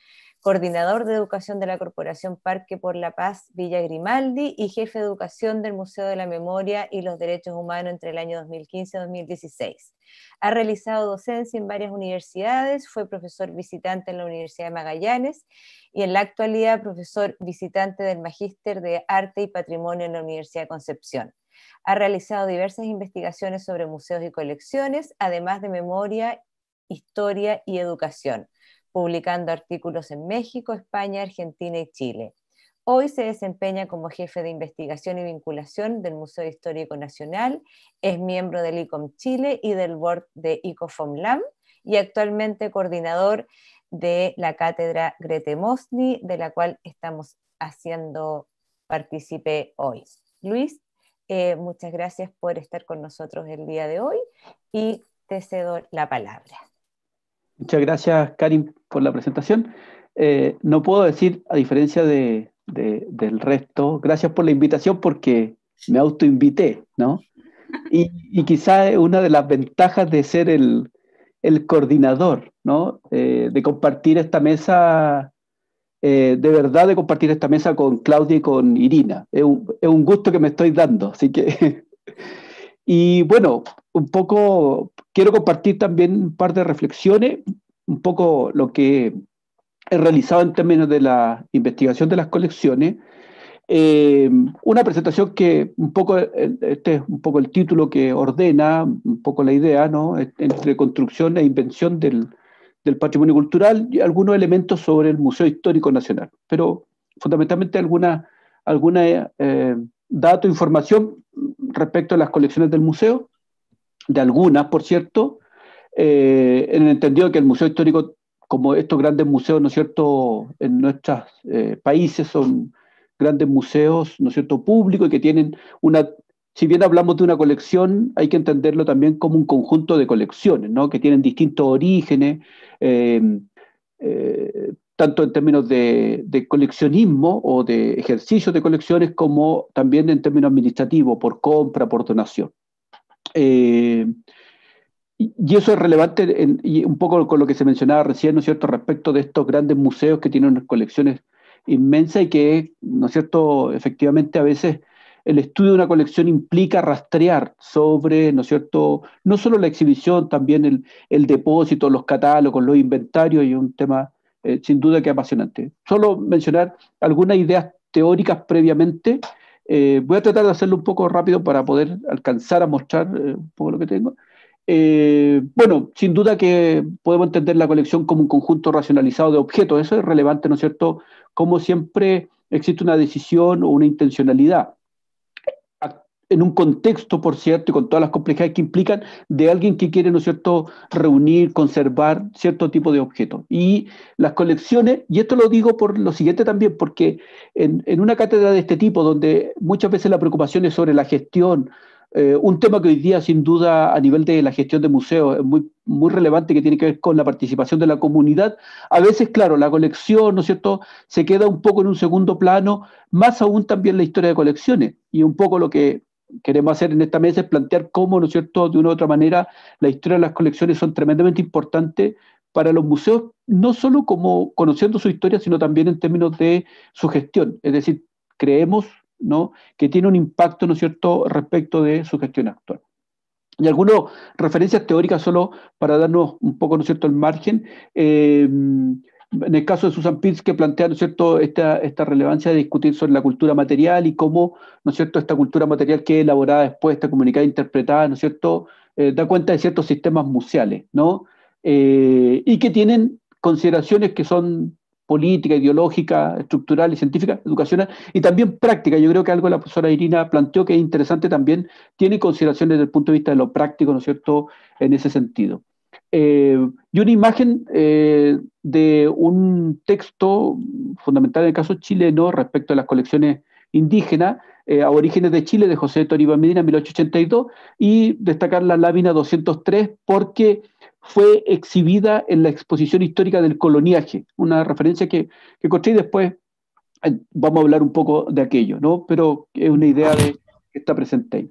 coordinador de educación de la Corporación Parque por la Paz Villa Grimaldi y jefe de educación del Museo de la Memoria y los Derechos Humanos entre el año 2015 y 2016. Ha realizado docencia en varias universidades, fue profesor visitante en la Universidad de Magallanes y en la actualidad profesor visitante del Magíster de Arte y Patrimonio en la Universidad de Concepción. Ha realizado diversas investigaciones sobre museos y colecciones, además de memoria, historia y educación publicando artículos en México, España, Argentina y Chile. Hoy se desempeña como jefe de investigación y vinculación del Museo Histórico Nacional, es miembro del ICOM Chile y del board de ICOFOMLAM y actualmente coordinador de la cátedra Grete Mosni, de la cual estamos haciendo partícipe hoy. Luis, eh, muchas gracias por estar con nosotros el día de hoy y te cedo la palabra. Muchas gracias, Karim, por la presentación. Eh, no puedo decir, a diferencia del resto, gracias por la invitación porque me autoinvité, ¿no? Y, y quizá una de las ventajas de ser el, coordinador, ¿no? Eh, de compartir esta mesa, eh, de verdad de compartir esta mesa con Claudia y con Irina. Es un, es un gusto que me estoy dando, así que... y bueno, un poco quiero compartir también un par de reflexiones, un poco lo que he realizado en términos de la investigación de las colecciones. Eh, una presentación que un poco, este es un poco el título que ordena, un poco la idea, ¿no? Entre construcción e invención del, del patrimonio cultural y algunos elementos sobre el Museo Histórico Nacional, pero fundamentalmente alguna, alguna eh, dato, información respecto a las colecciones del museo de algunas, por cierto, eh, en el entendido que el Museo Histórico, como estos grandes museos, ¿no es cierto?, en nuestros eh, países son grandes museos, ¿no es cierto?, públicos y que tienen una... Si bien hablamos de una colección, hay que entenderlo también como un conjunto de colecciones, ¿no? que tienen distintos orígenes, eh, tanto en términos de, de, coleccionismo o de ejercicio de colecciones, como también en términos administrativos, por compra, por donación. Eh, y eso es relevante y un poco con lo que se mencionaba recién, ¿no es cierto?, respecto de estos grandes museos que tienen unas colecciones inmensas y que, ¿no es cierto?, efectivamente a veces el estudio de una colección implica rastrear sobre, ¿no es cierto?, no solo la exhibición, también el, depósito, los catálogos, los inventarios y un tema eh, sin duda que apasionante. Solo mencionar algunas ideas teóricas previamente eh, voy a tratar de hacerlo un poco rápido para poder alcanzar a mostrar eh, un poco lo que tengo. Eh, bueno, sin duda que podemos entender la colección como un conjunto racionalizado de objetos. Eso es relevante, ¿no es cierto? Como siempre existe una decisión o una intencionalidad en un contexto, por cierto, y con todas las complejidades que implican, de alguien que quiere, ¿no es cierto?, reunir, conservar cierto tipo de objetos. Y las colecciones, y esto lo digo por lo siguiente también, porque en, una cátedra de este tipo, donde muchas veces la preocupación es sobre la gestión, eh, un tema que hoy día, sin duda, a nivel de la gestión de museos, es muy, muy relevante, que tiene que ver con la participación de la comunidad. A veces, claro, la colección, ¿no es cierto?, se queda un poco en un segundo plano, más aún también la historia de colecciones, y un poco lo que queremos hacer en esta mesa es plantear cómo, ¿no es cierto?, de una u otra manera, la historia de las colecciones son tremendamente importantes para los museos, no solo como conociendo su historia, sino también en términos de su gestión. Es decir, creemos ¿no? que tiene un impacto, ¿no es cierto?, respecto de su gestión actual. Y algunas referencias teóricas solo para darnos un poco, ¿no es cierto?, el margen. Eh, en el caso de Susan Pierce, que plantea, cierto?, esta, relevancia de discutir sobre la cultura material y cómo, ¿no es cierto?, esta cultura material que es elaborada después, esta comunicada interpretada, ¿no es cierto?, eh, da cuenta de ciertos sistemas museales, ¿no? Eh, y que tienen consideraciones que son políticas, ideológicas, estructurales, científicas, educacionales y también prácticas. Yo creo que algo la profesora Irina planteó que es interesante también, tiene consideraciones desde el punto de vista de lo práctico, ¿no cierto?, en ese sentido. Eh, y una imagen eh, de un texto fundamental en el caso chileno respecto a las colecciones indígenas, eh, a orígenes de Chile, de José Toribio Medina, 1882, y destacar la lámina 203 porque fue exhibida en la exposición histórica del coloniaje, una referencia que, encontré después vamos a hablar un poco de aquello, ¿no? Pero es una idea de, que está presente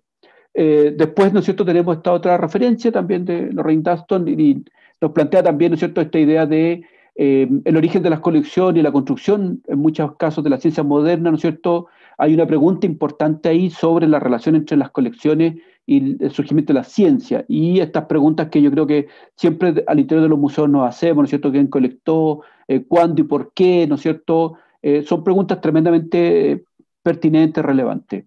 eh, después, ¿no es cierto?, tenemos esta otra referencia también de Lorraine Daston y, nos plantea también, ¿no es cierto?, esta idea de eh, el origen de las colecciones y la construcción, en muchos casos, de la ciencia moderna, ¿no es cierto? Hay una pregunta importante ahí sobre la relación entre las colecciones y el surgimiento de la ciencia. Y estas preguntas que yo creo que siempre al interior de los museos nos hacemos, ¿no es cierto? ¿Quién colectó? Eh, ¿Cuándo y por qué? ¿No es cierto? son preguntas tremendamente pertinentes, relevantes.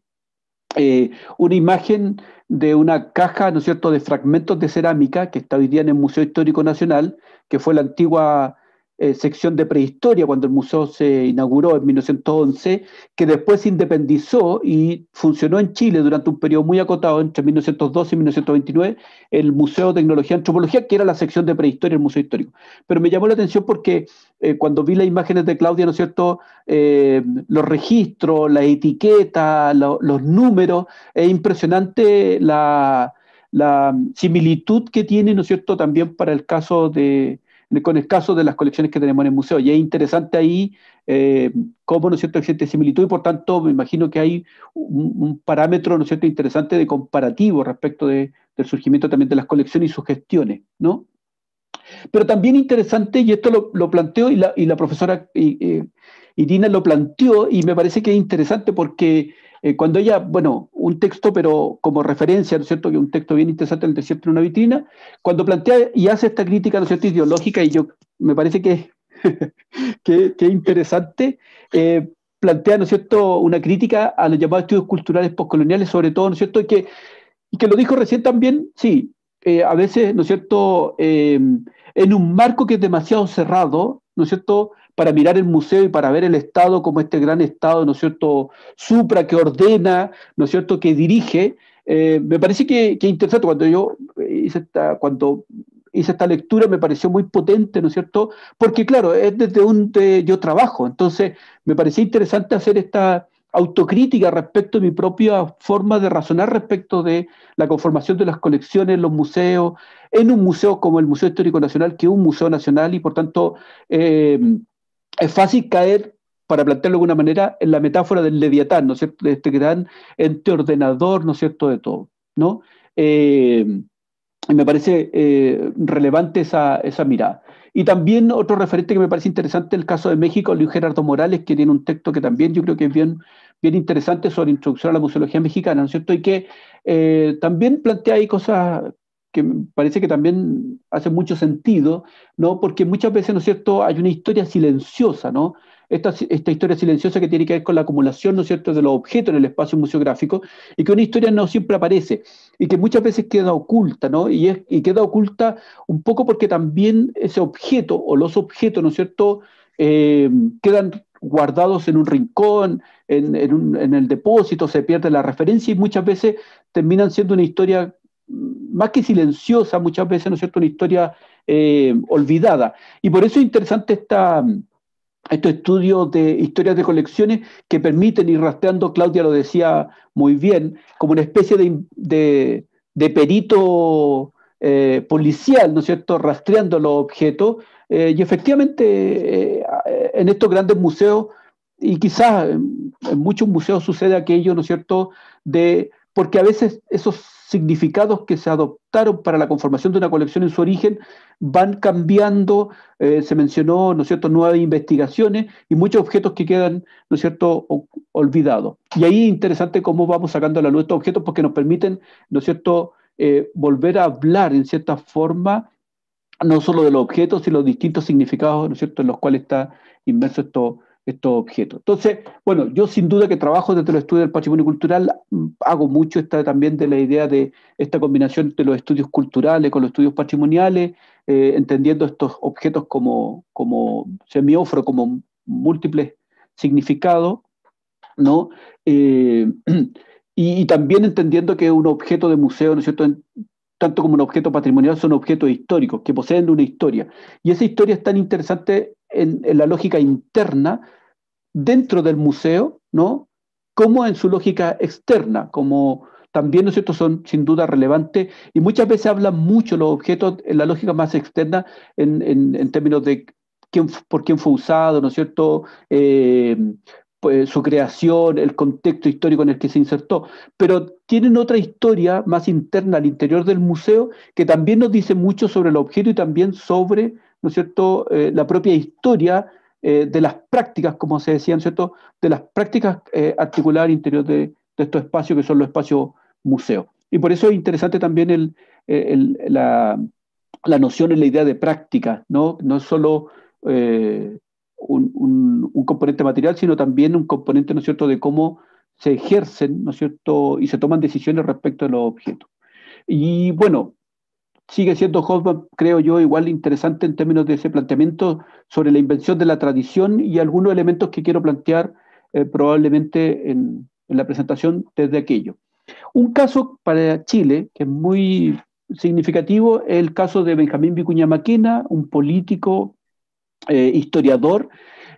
Eh, una imagen de una caja, ¿no es cierto?, de fragmentos de cerámica que está hoy día en el Museo Histórico Nacional, que fue la antigua eh, sección de prehistoria cuando el museo se inauguró en 1911, que después se independizó y funcionó en Chile durante un periodo muy acotado entre 1912 y 1929, el Museo de Tecnología y e Antropología, que era la sección de prehistoria del Museo Histórico. Pero me llamó la atención porque eh, cuando vi las imágenes de Claudia, ¿no es cierto?, eh, los registros, la etiqueta, los números, es impresionante la, la similitud que tiene, ¿no es cierto?, también para el caso de con el caso de las colecciones que tenemos en el museo. Y es interesante ahí eh, cómo, ¿no es cierto?, existe similitud y por tanto me imagino que hay un, parámetro, ¿no es interesante de comparativo respecto del surgimiento también de las colecciones y sus gestiones, ¿no? Pero también interesante, y esto lo, planteó, planteo y la, profesora Irina lo planteó y me parece que es interesante porque eh, cuando ella, bueno, un texto, pero como referencia, ¿no es cierto?, que un texto bien interesante, El desierto en una vitrina, cuando plantea y hace esta crítica, ¿no es cierto?, ideológica, y yo me parece que, que, interesante, eh, plantea, ¿no es cierto?, una crítica a los llamados estudios culturales postcoloniales, sobre todo, ¿no es cierto?, y que, y que lo dijo recién también, sí, eh, a veces, ¿no es cierto?, en un marco que es demasiado cerrado, ¿no es cierto?, para mirar el museo y para ver el Estado como este gran Estado, ¿no es cierto?, supra, que ordena, ¿no es cierto?, que dirige. Eh, me parece que, que interesante, cuando yo eh, hice esta, cuando hice esta lectura me pareció muy potente, ¿no es cierto? Porque claro, es desde donde yo trabajo, entonces me parecía interesante hacer esta autocrítica respecto a mi propia forma de razonar respecto de la conformación de las colecciones, los museos, en un museo como el Museo Histórico Nacional, que es un museo nacional y por tanto... Eh, es fácil caer, para plantearlo de alguna manera, en la metáfora del leviatán, ¿no es cierto? De este gran ente ordenador, ¿no es cierto?, de todo, ¿no? Eh, me parece eh, relevante esa, esa, mirada. Y también otro referente que me parece interesante, el caso de México, Luis Gerardo Morales, que tiene un texto que también yo creo que es bien, bien interesante sobre introducción a la museología mexicana, ¿no es cierto? Y que eh, también plantea ahí cosas que parece que también hace mucho sentido, ¿no? Porque muchas veces, ¿no es cierto?, hay una historia silenciosa, ¿no? Esta, esta, historia silenciosa que tiene que ver con la acumulación, ¿no es cierto?, de los objetos en el espacio museográfico, y que una historia no siempre aparece, y que muchas veces queda oculta, ¿no? Y, es, queda oculta un poco porque también ese objeto o los objetos, ¿no es cierto?, eh, quedan guardados en un rincón, en, en, el depósito, se pierde la referencia y muchas veces terminan siendo una historia más que silenciosa muchas veces, ¿no es cierto?, una historia eh, olvidada. Y por eso es interesante este estos estudios de historias de colecciones que permiten ir rastreando, Claudia lo decía muy bien, como una especie de, perito eh, policial, ¿no es cierto?, rastreando los objetos. Eh, y efectivamente, en estos grandes museos, y quizás en, muchos museos sucede aquello, ¿no es cierto?, de porque a veces esos significados que se adoptaron para la conformación de una colección en su origen van cambiando, eh, se mencionó, ¿no es cierto?, nuevas investigaciones y muchos objetos que quedan, ¿no es cierto?, olvidados. Y ahí es interesante cómo vamos sacando a la luz estos objetos porque nos permiten, ¿no es cierto?, eh, volver a hablar en cierta forma no solo de los objetos, sino los distintos significados, ¿no es cierto?, en los cuales está inmerso esto, estos objetos. Entonces, bueno, yo sin duda que trabajo desde los estudios del patrimonio cultural, mm, hago mucho esta, también de la idea de esta combinación de los estudios culturales con los estudios patrimoniales, eh, entendiendo estos objetos como, como semióforo, como múltiples significados, ¿no? Eh, y, también entendiendo que un objeto de museo, ¿no es cierto?, tanto como un objeto patrimonial, son objetos históricos, que poseen una historia. Y esa historia es tan interesante en la lógica interna dentro del museo, ¿no? Como en su lógica externa, como también, ¿no es cierto?, son sin duda relevantes y muchas veces hablan mucho los objetos en la lógica más externa en, términos de quién, por quién fue usado, ¿no es cierto?, eh, pues, su creación, el contexto histórico en el que se insertó, pero tienen otra historia más interna al interior del museo que también nos dice mucho sobre el objeto y también sobre, ¿no es cierto?, eh, la propia historia eh, de las prácticas, como se decían, ¿cierto? De las prácticas eh, articuladas interior de, estos espacios que son los espacios museos. Y por eso es interesante también el, eh, la, noción y la idea de práctica, ¿no? No es solo eh, un, componente material, sino también un componente, ¿no es cierto?, de cómo se ejercen, ¿no es cierto?, y se toman decisiones respecto a los objetos. Y bueno, sigue siendo Hoffman, creo yo, igual interesante en términos de ese planteamiento sobre la invención de la tradición y algunos elementos que quiero plantear eh, probablemente en, la presentación desde aquello. Un caso para Chile que es muy significativo es el caso de Benjamín Vicuña Maquena, un político, eh, historiador,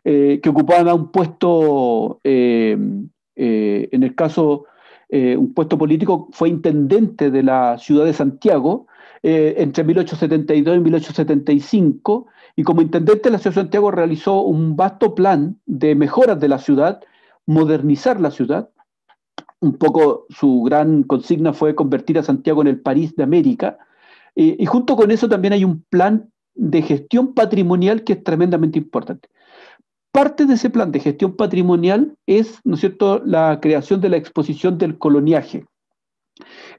eh, que ocupaba un puesto en el caso eh, un puesto político, fue intendente de la ciudad de Santiago eh, entre 1872 y 1875, y como intendente de la ciudad de Santiago realizó un vasto plan de mejoras de la ciudad, modernizar la ciudad. Un poco su gran consigna fue convertir a Santiago en el París de América. Eh, y junto con eso también hay un plan de gestión patrimonial que es tremendamente importante. Parte de ese plan de gestión patrimonial es, ¿no es cierto?, la creación de la exposición del coloniaje.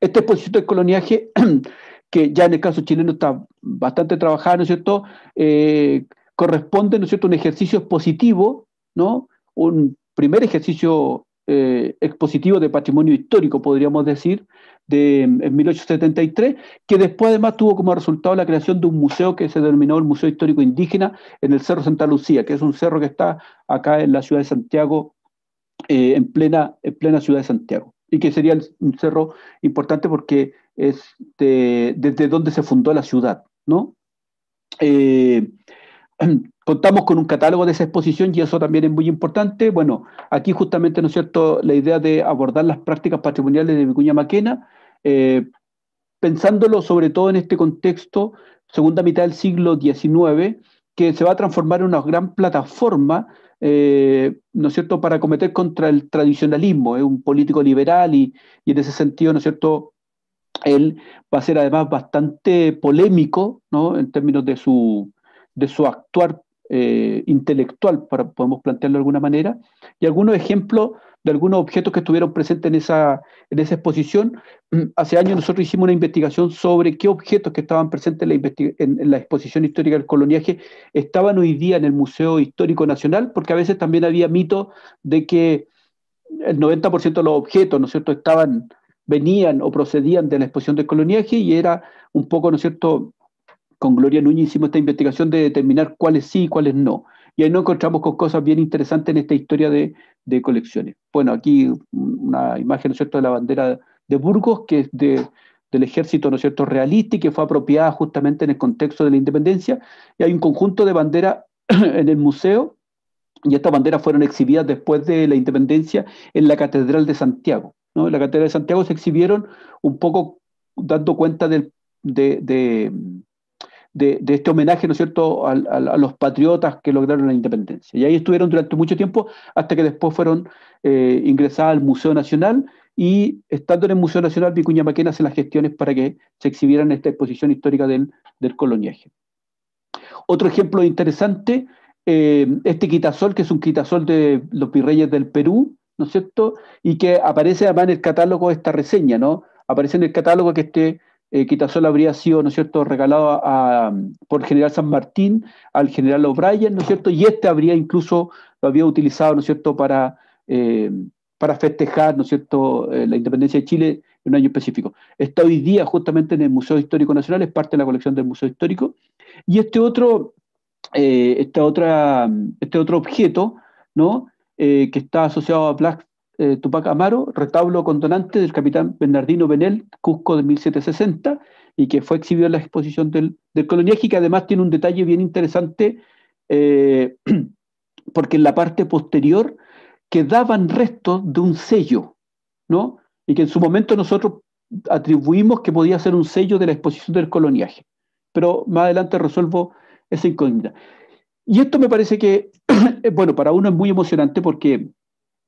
Esta exposición del coloniaje, que ya en el caso chileno está bastante trabajada, ¿no es cierto?, eh, corresponde, ¿no es cierto?, un ejercicio positivo, ¿no? Un primer ejercicio eh, expositivo de patrimonio histórico, podríamos decir, de, en 1873, que después además tuvo como resultado la creación de un museo que se denominó el Museo Histórico Indígena en el Cerro Santa Lucía, que es un cerro que está acá en la ciudad de Santiago, eh, en, plena, plena ciudad de Santiago, y que sería un cerro importante porque es desde donde se fundó la ciudad, ¿no? Eh, Contamos con un catálogo de esa exposición y eso también es muy importante. Bueno, aquí justamente, ¿no es cierto?, la idea de abordar las prácticas patrimoniales de Vicuña Maquena, eh, pensándolo sobre todo en este contexto, segunda mitad del siglo XIX, que se va a transformar en una gran plataforma, eh, ¿no es cierto?, para cometer contra el tradicionalismo. Es un político liberal y, en ese sentido, ¿no es cierto?, él va a ser además bastante polémico, ¿no?, en términos de su, de su actuar eh, intelectual, para, podemos plantearlo de alguna manera, y algunos ejemplos de algunos objetos que estuvieron presentes en esa, en esa exposición. Mm, hace años nosotros hicimos una investigación sobre qué objetos que estaban presentes en la, exposición histórica del coloniaje estaban hoy día en el Museo Histórico Nacional, porque a veces también había mito de que el 90% de los objetos, ¿no es cierto?, estaban, venían o procedían de la exposición del coloniaje y era un poco, ¿no es cierto?, con Gloria Núñez hicimos esta investigación de determinar cuáles sí y cuáles no. Y ahí nos encontramos con cosas bien interesantes en esta historia de, colecciones. Bueno, aquí una imagen, ¿no es cierto?, de la bandera de Burgos, que es del ejército, ¿no es cierto?, realista y que fue apropiada justamente en el contexto de la independencia. Y hay un conjunto de banderas en el museo, y estas banderas fueron exhibidas después de la independencia en la Catedral de Santiago. En la Catedral de Santiago se exhibieron un poco dando cuenta de de, este homenaje, ¿no es cierto?, a, los patriotas que lograron la independencia. Y ahí estuvieron durante mucho tiempo hasta que después fueron eh, ingresadas al Museo Nacional y estando en el Museo Nacional, Vicuña Maquena hace las gestiones para que se exhibieran esta exposición histórica del, del coloniaje. Otro ejemplo interesante, eh, este quitasol, que es un quitasol de los virreyes del Perú, ¿no es cierto? Y que aparece además en el catálogo de esta reseña, ¿no? Aparece en el catálogo que este eh, Quitasol habría sido, ¿no es cierto?, regalado por el por general San Martín al general O'Brien, ¿no es cierto?, y este habría incluso, lo había utilizado, ¿no es cierto?, para, eh, para festejar, ¿no es cierto?, eh, la independencia de Chile en un año específico. Está hoy día justamente en el Museo Histórico Nacional, es parte de la colección del Museo Histórico, y este otro, eh, otra, este otro objeto, ¿no?, que está asociado a Black eh, Tupac Amaro, retablo condonante del capitán Bernardino Benel, Cusco de 1760, y que fue exhibido en la exposición del, coloniaje, y que además tiene un detalle bien interesante, eh, porque en la parte posterior quedaban restos de un sello, ¿no? Y que en su momento nosotros atribuimos que podía ser un sello de la exposición del coloniaje. Pero más adelante resuelvo esa incógnita. Y esto me parece que, eh, bueno, para uno es muy emocionante porque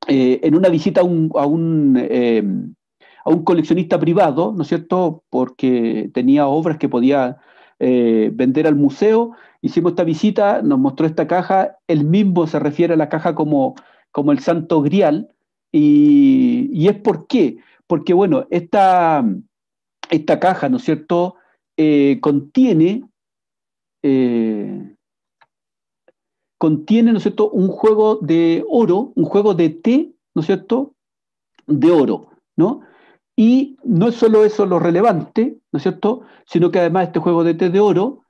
eh, en una visita a un, eh, a un, coleccionista privado, ¿no es cierto?, porque tenía obras que podía eh, vender al museo. Hicimos esta visita, nos mostró esta caja, el mismo se refiere a la caja como, como el Santo Grial, y, es por qué, porque bueno, esta, esta caja, ¿no es cierto?, contiene contiene, ¿no es cierto?, un juego de oro, un juego de té, ¿no es cierto?, de oro, ¿no? Y no es solo eso lo relevante, ¿no es cierto?, sino que además este juego de té de oro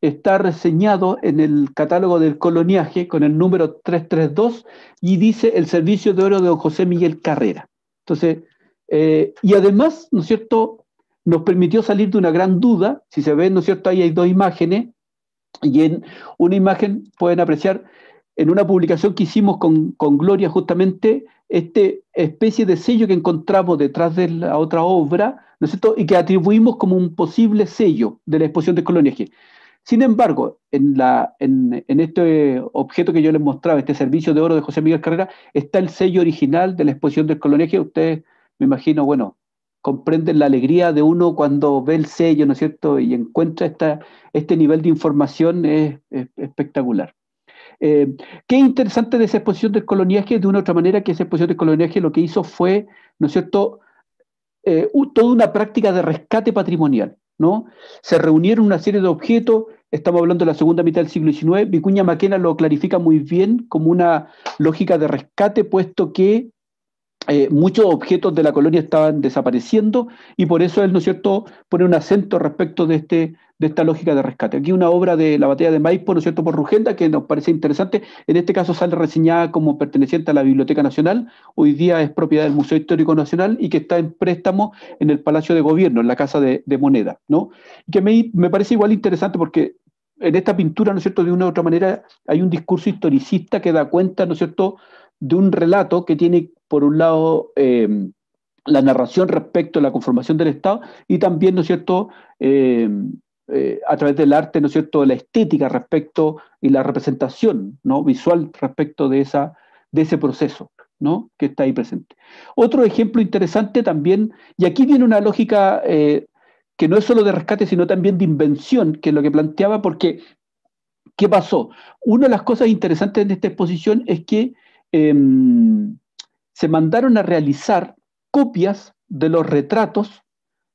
está reseñado en el catálogo del coloniaje con el número 332 y dice el servicio de oro de José Miguel Carrera. Entonces, eh, y además, ¿no es cierto?, nos permitió salir de una gran duda, si se ven, ¿no es cierto?, ahí hay dos imágenes, y en una imagen pueden apreciar, en una publicación que hicimos con, Gloria justamente, esta especie de sello que encontramos detrás de la otra obra, ¿no es cierto? Y que atribuimos como un posible sello de la exposición de Colonia Sin embargo, en, la, en, este objeto que yo les mostraba, este servicio de oro de José Miguel Carrera, está el sello original de la exposición del Colonia Ustedes, me imagino, bueno, comprenden la alegría de uno cuando ve el sello, ¿no es cierto? Y encuentra este nivel de información es, espectacular. Eh, qué interesante de esa exposición del coloniaje, de una otra manera que esa exposición de coloniaje lo que hizo fue, ¿no es cierto?, eh, toda una práctica de rescate patrimonial, ¿no? Se reunieron una serie de objetos, estamos hablando de la segunda mitad del siglo XIX, Vicuña Maquena lo clarifica muy bien como una lógica de rescate, puesto que eh, muchos objetos de la colonia estaban desapareciendo y por eso él, ¿no es cierto?, pone un acento respecto de, este, de esta lógica de rescate. Aquí una obra de la batalla de Maipo, ¿no es cierto?, por Rugenda, que nos parece interesante. En este caso sale reseñada como perteneciente a la Biblioteca Nacional, hoy día es propiedad del Museo Histórico Nacional y que está en préstamo en el Palacio de Gobierno, en la Casa de, Moneda, ¿no? Que me, me parece igual interesante porque en esta pintura, ¿no es cierto?, de una u otra manera hay un discurso historicista que da cuenta, ¿no es cierto?, de un relato que tiene por un lado, eh, la narración respecto a la conformación del Estado y también, ¿no es cierto?, eh, eh, a través del arte, ¿no es cierto?, la estética respecto y la representación ¿no? visual respecto de, esa, de ese proceso. ¿no? que está ahí presente. Otro ejemplo interesante también, y aquí viene una lógica que no es solo de rescate, sino también de invención, que es lo que planteaba, porque ¿qué pasó? Una de las cosas interesantes de esta exposición es que em, se mandaron a realizar copias de los retratos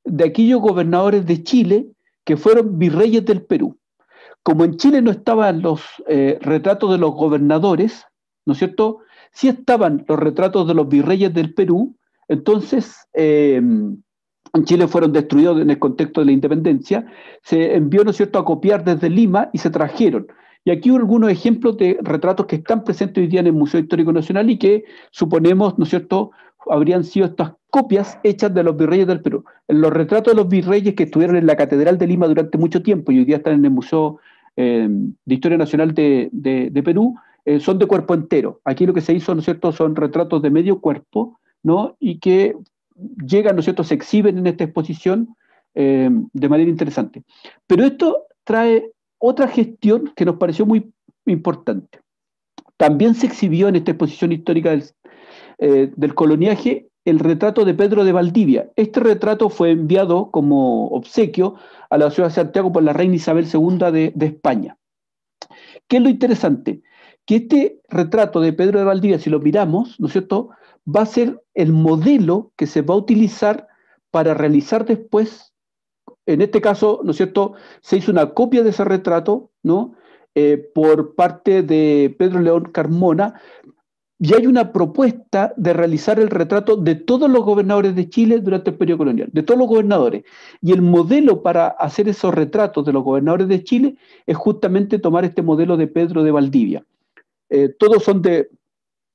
de aquellos gobernadores de Chile que fueron virreyes del Perú. Como en Chile no estaban los eh, retratos de los gobernadores, ¿no es cierto? Sí estaban los retratos de los virreyes del Perú, entonces eh, en Chile fueron destruidos en el contexto de la independencia, se envió, ¿no es cierto?, a copiar desde Lima y se trajeron. Y aquí algunos ejemplos de retratos que están presentes hoy día en el Museo Histórico Nacional y que suponemos, ¿no es cierto?, habrían sido estas copias hechas de los virreyes del Perú. Los retratos de los virreyes que estuvieron en la Catedral de Lima durante mucho tiempo y hoy día están en el Museo eh, de Historia Nacional de, Perú, eh, son de cuerpo entero. Aquí lo que se hizo, ¿no es cierto?, son retratos de medio cuerpo, ¿no? Y que llegan, ¿no es cierto?, se exhiben en esta exposición eh, de manera interesante. Pero esto trae otra gestión que nos pareció muy importante. También se exhibió en esta exposición histórica eh, del, coloniaje el retrato de Pedro de Valdivia. Este retrato fue enviado como obsequio a la ciudad de Santiago por la reina Isabel II de, de España. ¿Qué es lo interesante? Que este retrato de Pedro de Valdivia, si lo miramos, ¿no es cierto?, va a ser el modelo que se va a utilizar para realizar después en este caso, ¿no es cierto?, se hizo una copia de ese retrato, ¿no?, eh, por parte de Pedro León Carmona, y hay una propuesta de realizar el retrato de todos los gobernadores de Chile durante el periodo colonial, de todos los gobernadores. Y el modelo para hacer esos retratos de los gobernadores de Chile es justamente tomar este modelo de Pedro de Valdivia. Eh, todos son de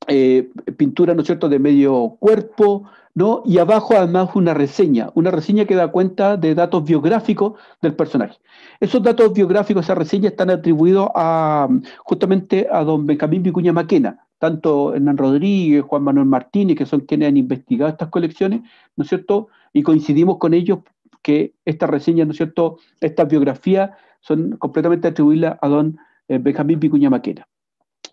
eh, pintura, ¿no es cierto?, de medio cuerpo, ¿no? Y abajo además una reseña, una reseña que da cuenta de datos biográficos del personaje. Esos datos biográficos, esa reseña, están atribuidos a, justamente a don Benjamín Vicuña Maquena, tanto Hernán Rodríguez, Juan Manuel Martínez, que son quienes han investigado estas colecciones, ¿no es cierto? Y coincidimos con ellos que esta reseña, ¿no es cierto?, estas biografías son completamente atribuidas a don eh, Benjamín Vicuña Maquena.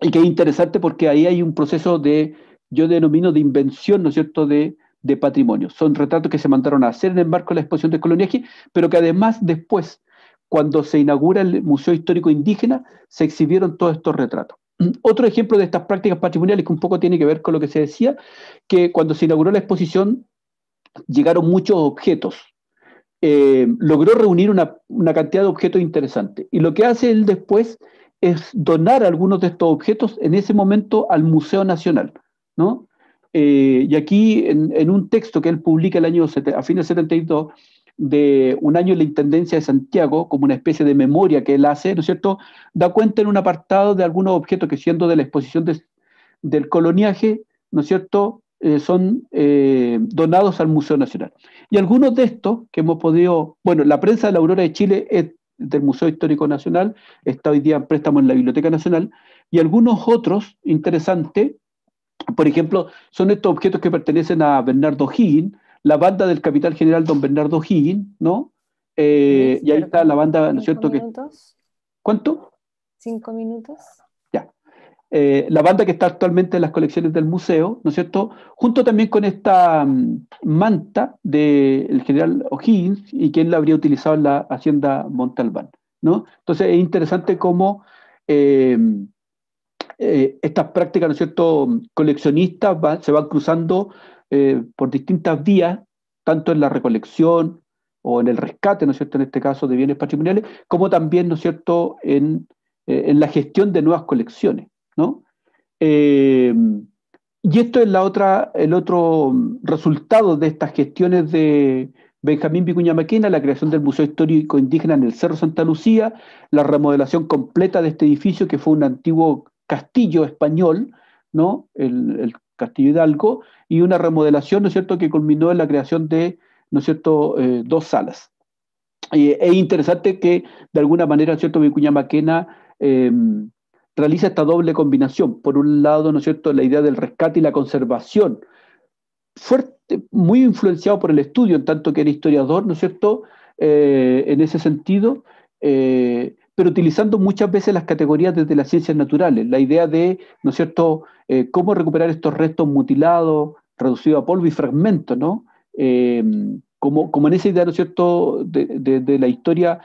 Y que es interesante porque ahí hay un proceso de, yo denomino de invención, ¿no es cierto?, de de patrimonio. Son retratos que se mandaron a hacer en el marco de la exposición de coloniaje, pero que además después, cuando se inaugura el Museo Histórico Indígena, se exhibieron todos estos retratos. Otro ejemplo de estas prácticas patrimoniales que un poco tiene que ver con lo que se decía, que cuando se inauguró la exposición llegaron muchos objetos. Eh, logró reunir una, cantidad de objetos interesantes, Y lo que hace él después es donar algunos de estos objetos en ese momento al Museo Nacional. ¿no? Eh, y aquí, en, un texto que él publica el año a fines del 72, de un año en la Intendencia de Santiago, como una especie de memoria que él hace, ¿no es cierto?, da cuenta en un apartado de algunos objetos que siendo de la exposición del coloniaje, ¿no es cierto?, eh, son eh, donados al Museo Nacional. Y algunos de estos que hemos podido, bueno, la prensa de la Aurora de Chile es del Museo Histórico Nacional, está hoy día en préstamo en la Biblioteca Nacional, y algunos otros interesantes por ejemplo, son estos objetos que pertenecen a Bernardo O'Higgins, la banda del capital general don Bernardo O'Higgins, ¿no? Eh, y ahí está la banda, ¿no es cierto? ¿Cuánto? Cinco minutos. Ya. Eh, la banda que está actualmente en las colecciones del museo, ¿no es cierto? Junto también con esta mm, manta del general O'Higgins y quien la habría utilizado en la hacienda Montalbán, ¿no? Entonces es interesante cómo... Eh, eh, estas prácticas, ¿no es cierto?, coleccionistas se van cruzando eh, por distintas vías, tanto en la recolección o en el rescate, ¿no es cierto?, en este caso de bienes patrimoniales, como también, ¿no es cierto?, en, eh, la gestión de nuevas colecciones, ¿no? y esto es la otra, el otro resultado de estas gestiones de, Benjamín Vicuña Maquina, la creación del Museo Histórico Indígena en el Cerro Santa Lucía, la remodelación completa de este edificio que fue un antiguo castillo español, ¿no? El, castillo hidalgo, y una remodelación, ¿no es cierto?, que culminó en la creación de, ¿no es cierto?, eh, dos salas. es interesante que, de alguna manera, ¿no es cierto?, Vicuña Maquena em, realiza esta doble combinación. Por un lado, ¿no es cierto?, la idea del rescate y la conservación, fuerte, muy influenciado por el estudio, en tanto que era historiador, ¿no es cierto?, eh, en ese sentido, eh, pero utilizando muchas veces las categorías desde las ciencias naturales, la idea de, ¿no es cierto?, eh, cómo recuperar estos restos mutilados, reducidos a polvo y fragmentos, ¿no? Eh, como, como, en esa idea, ¿no es cierto?, de, la historia,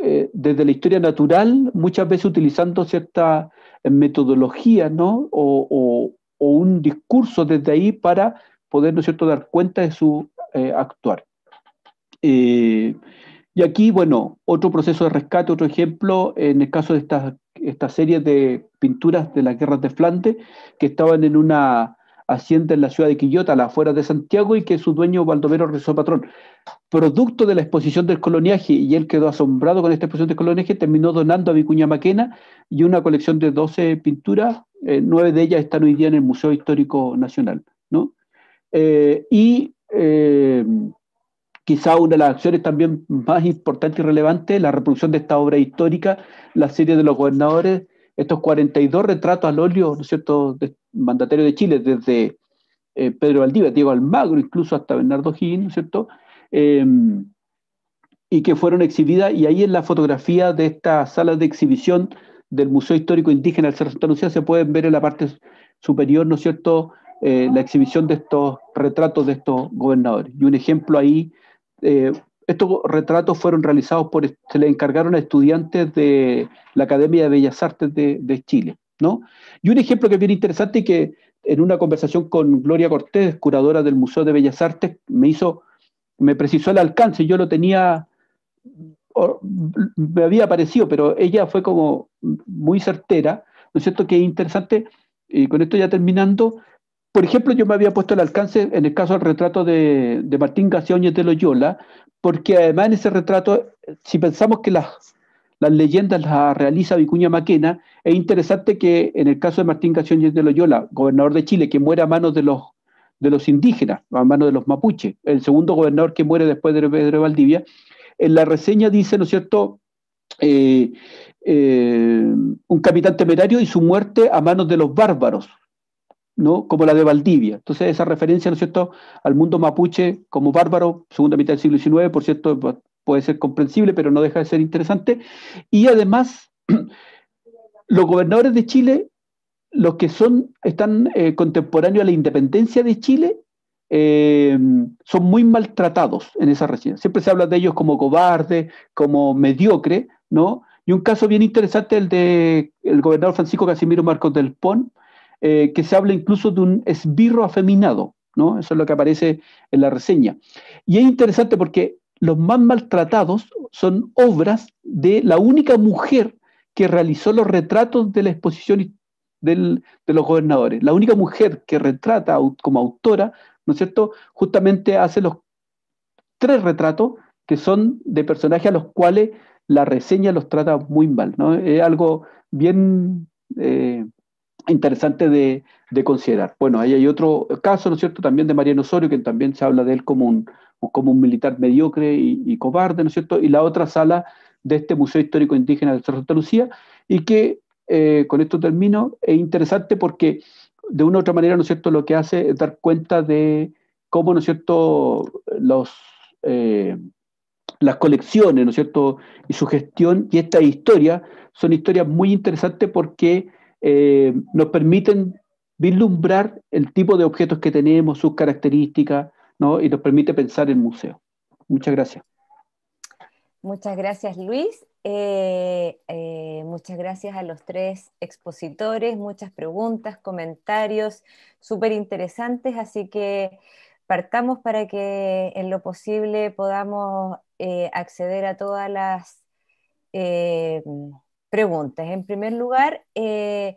eh, desde la historia natural, muchas veces utilizando cierta metodología, ¿no?, o, o, un discurso desde ahí para poder, ¿no es cierto?, dar cuenta de su actuar. Y aquí, bueno, otro proceso de rescate, otro ejemplo, en el caso de estas esta serie de pinturas de las guerras de Flante, que estaban en una hacienda en la ciudad de Quillota, a la de Santiago, y que su dueño, Baldomero rezó Patrón, producto de la exposición del coloniaje, y él quedó asombrado con esta exposición del coloniaje, terminó donando a Vicuña Maquena y una colección de 12 pinturas, eh, nueve de ellas están hoy día en el Museo Histórico Nacional. Eh, y eh, Quizá una de las acciones también más importantes y relevante la reproducción de esta obra histórica, la serie de los gobernadores, estos 42 retratos al óleo, ¿no es cierto?, de mandatarios de Chile, desde eh, Pedro Valdívar Diego Almagro, incluso hasta Bernardo Gil ¿no es cierto?, em, y que fueron exhibidas, y ahí en la fotografía de esta sala de exhibición del Museo Histórico Indígena del Cerro Santa Lucía se pueden ver en la parte superior, ¿no es cierto?, eh, la exhibición de estos retratos de estos gobernadores. Y un ejemplo ahí eh, estos retratos fueron realizados por, se le encargaron a estudiantes de la Academia de Bellas Artes de, Chile. ¿no? Y un ejemplo que es bien interesante y que en una conversación con Gloria Cortés, curadora del Museo de Bellas Artes, me hizo, me precisó el alcance, yo lo tenía, me había aparecido, pero ella fue como muy certera, ¿no es cierto? Que es interesante, y con esto ya terminando, por ejemplo, yo me había puesto el alcance en el caso del retrato de, Martín Gacióñez de Loyola, porque además en ese retrato, si pensamos que las, leyendas las realiza Vicuña Maquena, es interesante que en el caso de Martín Gaseoñez de Loyola, gobernador de Chile, que muere a manos de los, indígenas, a manos de los mapuches, el segundo gobernador que muere después de Pedro Valdivia, en la reseña dice, ¿no es cierto?, eh, eh, un capitán temerario y su muerte a manos de los bárbaros, ¿no? como la de Valdivia. Entonces, esa referencia, ¿no cierto?, al mundo mapuche como bárbaro, segunda mitad del siglo XIX, por cierto, puede ser comprensible, pero no deja de ser interesante. Y además, los gobernadores de Chile, los que son, están eh, contemporáneos a la independencia de Chile, eh, son muy maltratados en esa región. Siempre se habla de ellos como cobarde, como mediocre, ¿no? Y un caso bien interesante, el de gobernador Francisco Casimiro Marcos del Pon, eh, que se habla incluso de un esbirro afeminado, ¿no? Eso es lo que aparece en la reseña. Y es interesante porque los más maltratados son obras de la única mujer que realizó los retratos de la exposición de los gobernadores. La única mujer que retrata como autora, ¿no es cierto?, justamente hace los tres retratos que son de personajes a los cuales la reseña los trata muy mal, ¿no? Es algo bien eh, interesante de, considerar. Bueno, ahí hay otro caso, ¿no es cierto?, también de Mariano Osorio, que también se habla de él como un, como un militar mediocre y, cobarde, ¿no es cierto?, y la otra sala de este Museo Histórico Indígena de Santa Lucía, y que, eh, con esto termino, es interesante porque de una u otra manera, ¿no es cierto?, lo que hace es dar cuenta de cómo, ¿no es cierto?, los... Eh, las colecciones, ¿no es cierto?, y su gestión y esta historia son historias muy interesantes porque eh, nos permiten vislumbrar el tipo de objetos que tenemos, sus características, y nos permite pensar el museo. Muchas gracias. Muchas gracias, Luis. Eh, eh, muchas gracias a los tres expositores, muchas preguntas, comentarios súper interesantes, así que partamos para que en lo posible podamos acceder a todas las preguntas. En primer lugar, eh,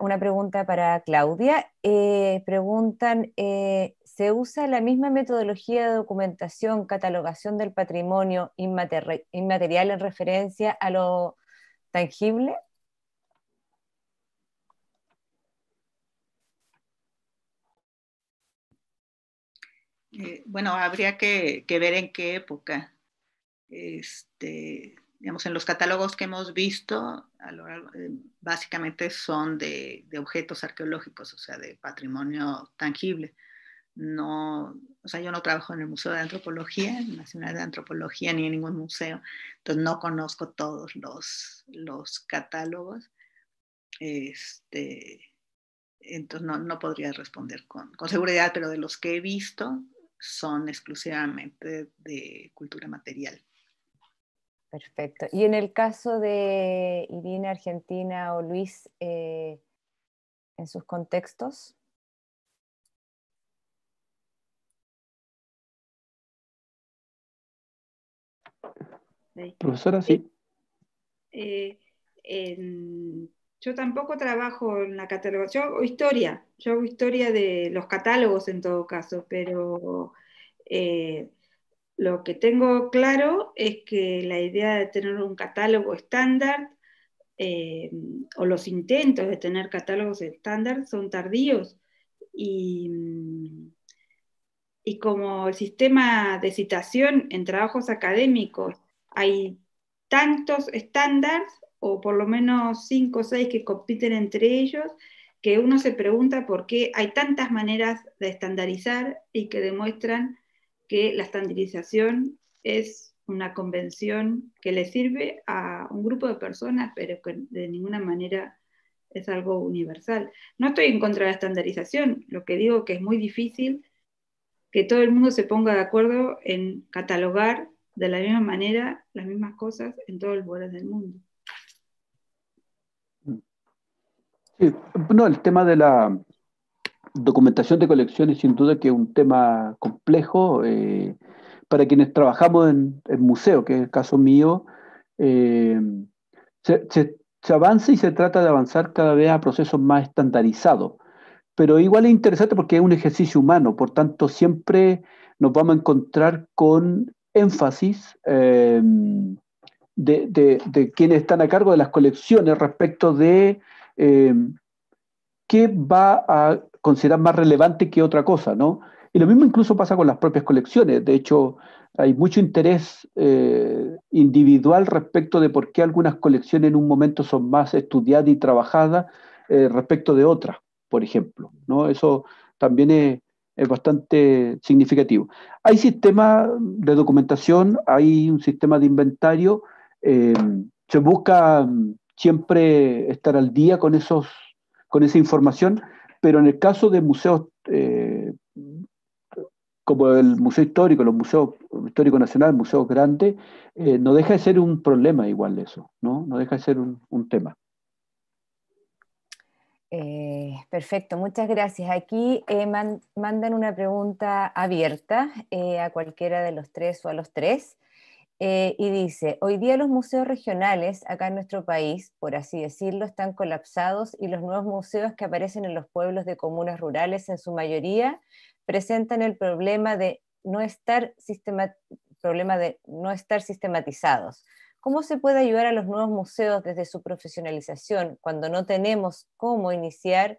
una pregunta para Claudia. Eh, preguntan, eh, ¿se usa la misma metodología de documentación, catalogación del patrimonio inmaterial en referencia a lo tangible? bueno, habría que, que ver en qué época. Este, digamos, en los catálogos que hemos visto, eh, básicamente son de, objetos arqueológicos, o sea, de patrimonio tangible. No, o sea, yo no trabajo en el Museo de Antropología, en Nacional de Antropología, ni en ningún museo, entonces no conozco todos los, los catálogos. Este, entonces no, no podría responder con, con seguridad, pero de los que he visto son exclusivamente de cultura material. Perfecto. Y en el caso de Irina, Argentina o Luis, eh, en sus contextos. Profesora, sí. Eh, yo tampoco trabajo en la catalogación, yo hago historia, yo hago historia de los catálogos en todo caso, pero eh, lo que tengo claro es que la idea de tener un catálogo estándar eh, o los intentos de tener catálogos estándar son tardíos y, y como el sistema de citación en trabajos académicos hay tantos estándares o por lo menos cinco o seis que compiten entre ellos, que uno se pregunta por qué hay tantas maneras de estandarizar y que demuestran que la estandarización es una convención que le sirve a un grupo de personas, pero que de ninguna manera es algo universal. No estoy en contra de la estandarización, lo que digo que es muy difícil que todo el mundo se ponga de acuerdo en catalogar de la misma manera las mismas cosas en todos los lugares del mundo. no, el tema de la, documentación de colecciones sin duda que es un tema complejo. Eh, para quienes trabajamos en, museos, museo, que es el caso mío, eh, se, avanza y se trata de avanzar cada vez a procesos más estandarizados. Pero igual es interesante porque es un ejercicio humano, por tanto siempre nos vamos a encontrar con énfasis eh, de, quienes están a cargo de las colecciones respecto de qué va a consideran más relevante que otra cosa, ¿no? Y lo mismo incluso pasa con las propias colecciones. De hecho, hay mucho interés eh, individual respecto de por qué algunas colecciones en un momento son más estudiadas y trabajadas eh, respecto de otras, por ejemplo. ¿no? Eso también es, bastante significativo. Hay sistemas de documentación, hay un sistema de inventario. Eh, se busca mm, siempre estar al día con, esos, con esa información pero en el caso de museos eh, como el Museo Histórico, los museos históricos Nacional, museos grandes, eh, no deja de ser un problema igual eso, ¿no? deja de ser un, tema. Eh, perfecto, muchas gracias. Aquí mandan una pregunta abierta a cualquiera de los tres o a los tres. Eh, y dice, hoy día los museos regionales acá en nuestro país, por así decirlo, están colapsados y los nuevos museos que aparecen en los pueblos de comunas rurales en su mayoría presentan el problema de no estar, problema de no estar sistematizados. ¿Cómo se puede ayudar a los nuevos museos desde su profesionalización cuando no tenemos cómo iniciar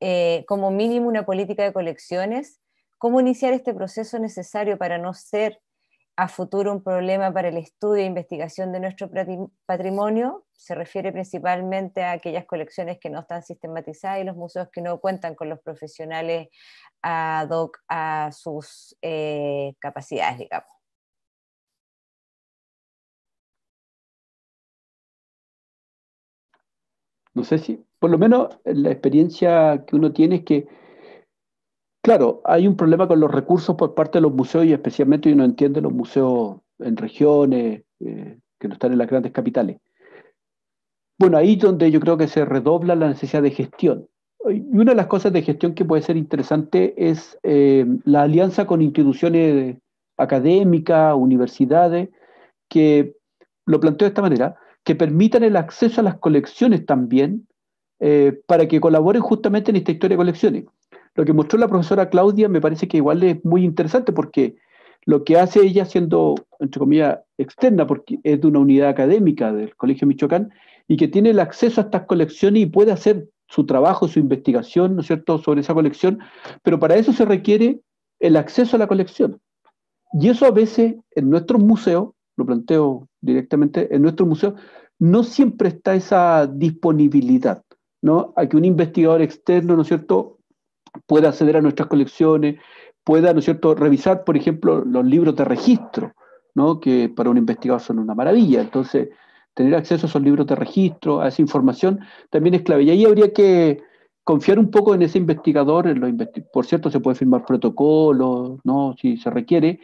eh, como mínimo una política de colecciones? ¿Cómo iniciar este proceso necesario para no ser a futuro un problema para el estudio e investigación de nuestro patrimonio. Se refiere principalmente a aquellas colecciones que no están sistematizadas y los museos que no cuentan con los profesionales ad hoc a sus eh, capacidades, digamos. No sé si, por lo menos la experiencia que uno tiene es que claro, hay un problema con los recursos por parte de los museos y especialmente uno entiende los museos en regiones eh, que no están en las grandes capitales. Bueno, ahí donde yo creo que se redobla la necesidad de gestión. Y una de las cosas de gestión que puede ser interesante es eh, la alianza con instituciones académicas, universidades, que lo planteo de esta manera, que permitan el acceso a las colecciones también eh, para que colaboren justamente en esta historia de colecciones lo que mostró la profesora Claudia me parece que igual es muy interesante porque lo que hace ella siendo, entre comillas, externa, porque es de una unidad académica del Colegio Michoacán, y que tiene el acceso a estas colecciones y puede hacer su trabajo, su investigación, ¿no es cierto?, sobre esa colección, pero para eso se requiere el acceso a la colección. Y eso a veces en nuestro museos, lo planteo directamente, en nuestro museo no siempre está esa disponibilidad, ¿no? A que un investigador externo, ¿no es cierto?, pueda acceder a nuestras colecciones, pueda, ¿no es cierto?, revisar, por ejemplo, los libros de registro, ¿no? que para un investigador son una maravilla. Entonces, tener acceso a esos libros de registro, a esa información, también es clave. Y ahí habría que confiar un poco en ese investigador. por cierto, se puede firmar protocolos, ¿no? si se requiere,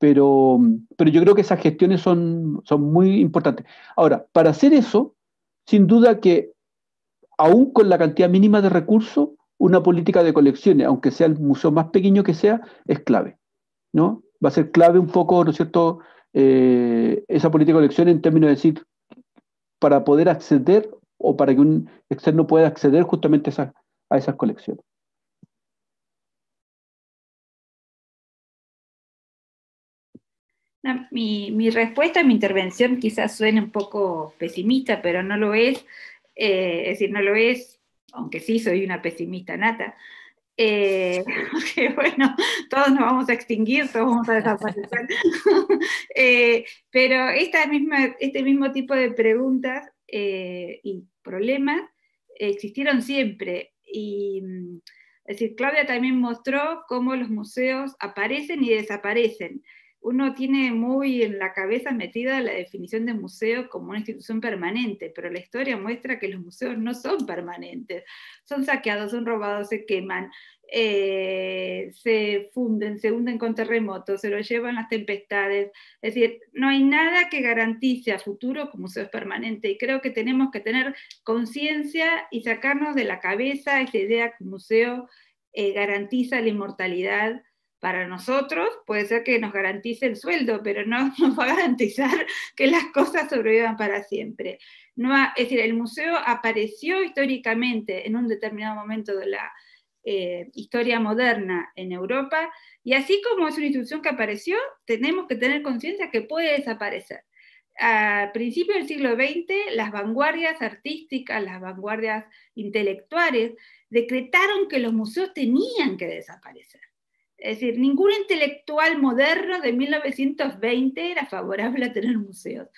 pero, pero yo creo que esas gestiones son, son muy importantes. Ahora, para hacer eso, sin duda que aún con la cantidad mínima de recursos, una política de colecciones, aunque sea el museo más pequeño que sea, es clave, ¿no? Va a ser clave un poco, ¿no es cierto?, eh, esa política de colecciones en términos de decir, para poder acceder o para que un externo pueda acceder justamente a esas, a esas colecciones. Ah, mi, mi, respuesta, mi intervención quizás suene un poco pesimista, pero no lo es. Eh, es decir, no lo es aunque sí soy una pesimista nata, eh, que bueno, todos nos vamos a extinguir, todos vamos a desaparecer. Eh, pero este mismo tipo de preguntas eh, y problemas existieron siempre. Y mm, es decir, Claudia también mostró cómo los museos aparecen y desaparecen uno tiene muy en la cabeza metida la definición de museo como una institución permanente, pero la historia muestra que los museos no son permanentes, son saqueados, son robados, se queman, eh, se funden, se hunden con terremotos, se los llevan las tempestades, es decir, no hay nada que garantice a futuro que museos permanente y creo que tenemos que tener conciencia y sacarnos de la cabeza esa idea que un museo eh, garantiza la inmortalidad para nosotros puede ser que nos garantice el sueldo, pero no nos va a garantizar que las cosas sobrevivan para siempre. es decir, el museo apareció históricamente en un determinado momento de la eh, historia moderna en Europa y así como es una institución que apareció, tenemos que tener conciencia que puede desaparecer. A principios del siglo XX, las vanguardias artísticas, las vanguardias intelectuales, decretaron que los museos tenían que desaparecer es decir, ningún intelectual moderno de 1920 era favorable a tener museos.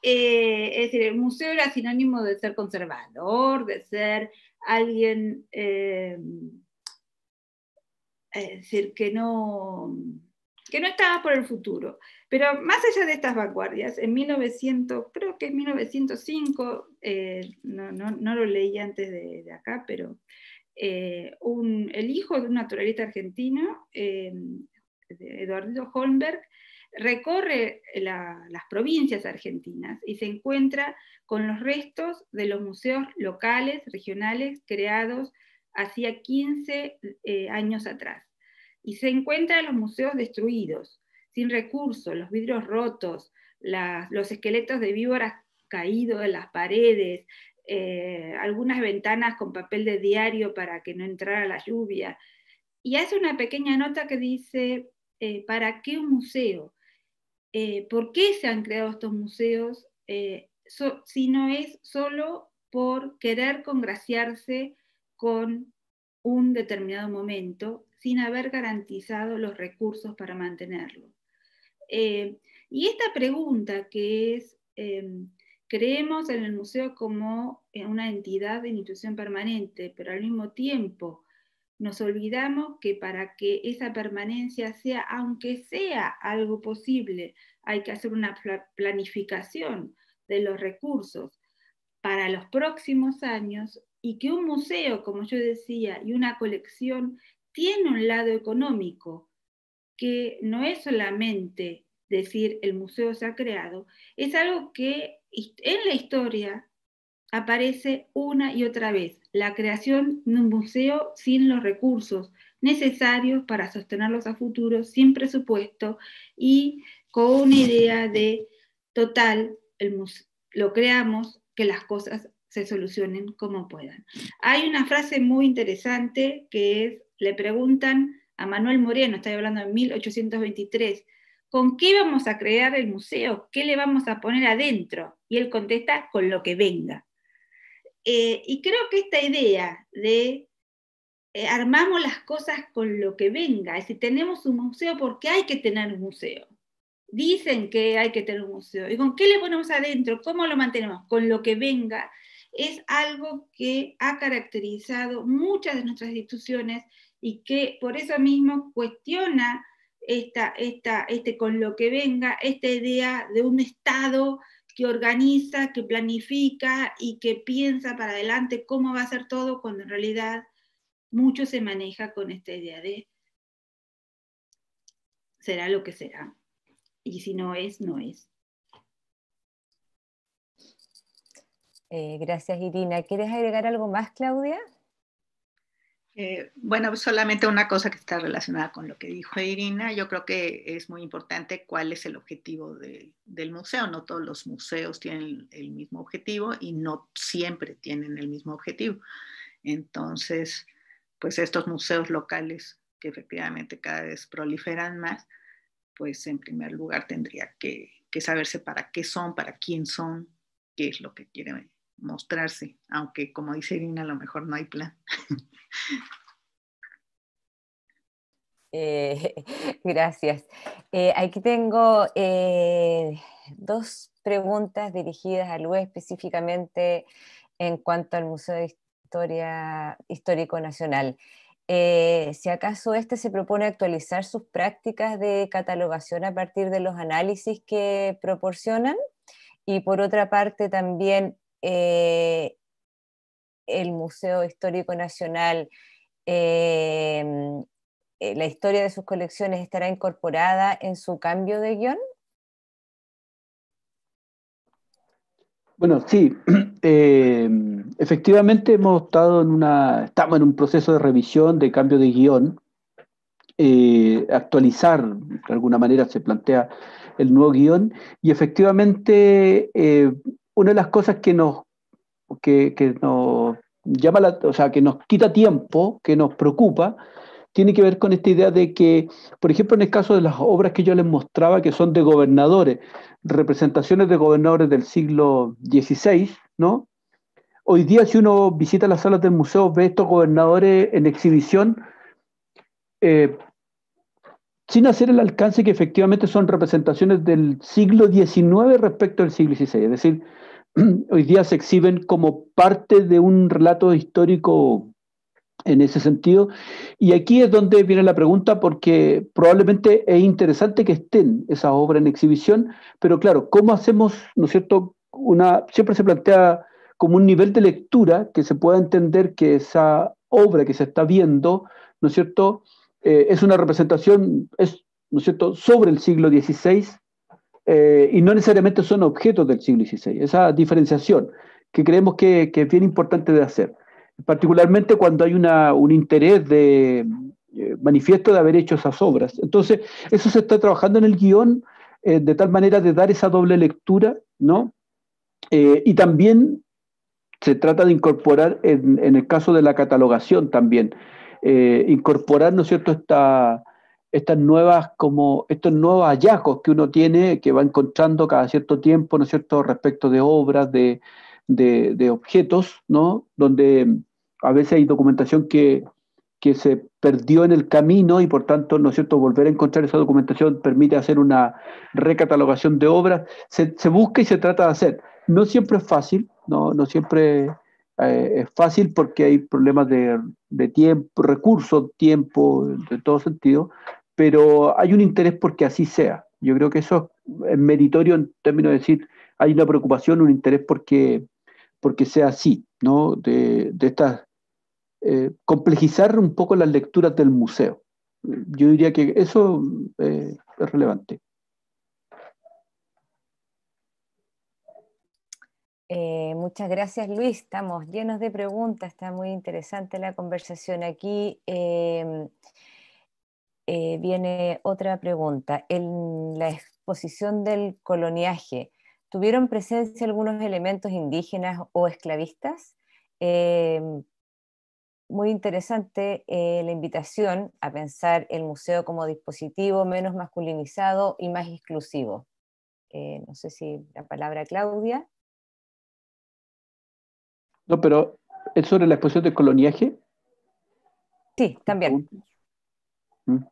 Eh, es decir, el museo era sinónimo de ser conservador, de ser alguien, eh, es decir, que no, que no estaba por el futuro. Pero más allá de estas vanguardias, en 1900, creo que en 1905, eh, no, lo leí antes de acá, pero eh, el hijo de un naturalista argentino, eh, Eduardo Holmberg, recorre las provincias argentinas y se encuentra con los restos de los museos locales, regionales, creados hacía 15 eh, años atrás. Y se encuentra los museos destruidos, sin recursos, los vidrios rotos, los esqueletos de víboras caídos en las paredes, eh, algunas ventanas con papel de diario para que no entrara la lluvia. Y hace una pequeña nota que dice, eh, ¿para qué un museo? Eh, ¿Por qué se han creado estos museos? si no es solo por querer congraciarse con un determinado momento sin haber garantizado los recursos para mantenerlo. y esta pregunta que es em, Creemos en el museo como una entidad de institución permanente, pero al mismo tiempo nos olvidamos que para que esa permanencia sea, aunque sea algo posible, hay que hacer una planificación de los recursos para los próximos años y que un museo, como yo decía, y una colección tiene un lado económico que no es solamente decir el museo se ha creado, es algo que en la historia aparece una y otra vez, la creación de un museo sin los recursos necesarios para sostenerlos a futuro, sin presupuesto y con una idea de total, el lo creamos, que las cosas se solucionen como puedan. Hay una frase muy interesante que es, le preguntan a Manuel Moreno, estoy hablando en 1823, ¿con qué vamos a crear el museo? ¿Qué le vamos a poner adentro? Y él contesta, con lo que venga. Eh, y creo que esta idea de eh, armamos las cosas con lo que venga, es decir, tenemos un museo porque hay que tener un museo. Dicen que hay que tener un museo. ¿Y con qué le ponemos adentro? ¿Cómo lo mantenemos? Con lo que venga. Es algo que ha caracterizado muchas de nuestras instituciones y que por eso mismo cuestiona esta, esta, este con lo que venga, esta idea de un Estado que organiza, que planifica y que piensa para adelante cómo va a ser todo, cuando en realidad mucho se maneja con esta idea de será lo que será. Y si no es, no es. Eh, gracias, Irina. ¿Quieres agregar algo más, Claudia? Eh, bueno, solamente una cosa que está relacionada con lo que dijo Irina. Yo creo que es muy importante cuál es el objetivo del museo. No todos los museos tienen el mismo objetivo y no siempre tienen el mismo objetivo. Entonces, pues estos museos locales que efectivamente cada vez proliferan más, pues en primer lugar tendría que, que saberse para qué son, para quién son, qué es lo que quieren mostrarse, aunque como dice Irina, a lo mejor no hay plan. Eh, gracias. Eh, aquí tengo eh, dos preguntas dirigidas a Luis específicamente en cuanto al Museo de Historia Histórico Nacional. si acaso este se propone actualizar sus prácticas de catalogación a partir de los análisis que proporcionan y por otra parte también eh, el Museo Histórico Nacional, em, eh, la historia de sus colecciones estará incorporada en su cambio de guión? Bueno, sí, em, efectivamente hemos estado en una, estamos en un proceso de revisión, de cambio de guión, eh, actualizar, de alguna manera se plantea el nuevo guión, y efectivamente una de las cosas que nos, que, nos llama la, o sea, que nos quita tiempo, que nos preocupa, tiene que ver con esta idea de que, por ejemplo, en el caso de las obras que yo les mostraba, que son de gobernadores, representaciones de gobernadores del siglo XVI, ¿no? Hoy día, si uno visita las salas del museo, ve estos gobernadores en exhibición, eh, sin hacer el alcance que efectivamente son representaciones del siglo XIX respecto al siglo XVI. Es decir, hoy día se exhiben como parte de un relato histórico en ese sentido. Y aquí es donde viene la pregunta, porque probablemente es interesante que estén esas obras en exhibición, pero claro, ¿cómo hacemos, no es cierto? Una, siempre se plantea como un nivel de lectura que se pueda entender que esa obra que se está viendo, ¿no es cierto?, eh, es una representación, es, ¿no es cierto?, sobre el siglo XVI, eh, y no necesariamente son objetos del siglo XVI. Esa diferenciación que creemos que, es bien importante de hacer, particularmente cuando hay una, un interés de, eh, manifiesto de haber hecho esas obras. Entonces, eso se está trabajando en el guión eh, de tal manera de dar esa doble lectura, ¿no? y también se trata de incorporar, en, en el caso de la catalogación también, incorporar, ¿no es cierto?, esta estas nuevas, como estos nuevos hallazgos que uno tiene, que va encontrando cada cierto tiempo, ¿no es cierto?, respecto de obras, de, objetos, ¿no? Donde mm, a veces hay documentación que, se perdió en el camino y por tanto, ¿no es cierto?, volver a encontrar esa documentación permite hacer una recatalogación de obras. Se, busca y se trata de hacer. No siempre es fácil, no, no siempre eh, es fácil porque hay problemas de, de tiempo, recursos, tiempo, de todo sentido, pero hay un interés porque así sea. Yo creo que eso es meritorio en términos de decir, hay una preocupación, un interés porque, porque sea así, ¿no? De, estas, eh, complejizar un poco las lecturas del museo. Yo diría que eso eh, es relevante. Eh, muchas gracias Luis, estamos llenos de preguntas, está muy interesante la conversación aquí. Eh, viene otra pregunta. En la exposición del coloniaje, ¿tuvieron presencia algunos elementos indígenas o esclavistas? Eh, muy interesante eh, la invitación a pensar el museo como dispositivo menos masculinizado y más exclusivo. no sé si la palabra Claudia. No, pero ¿es sobre la exposición del coloniaje? Sí, también. Mm.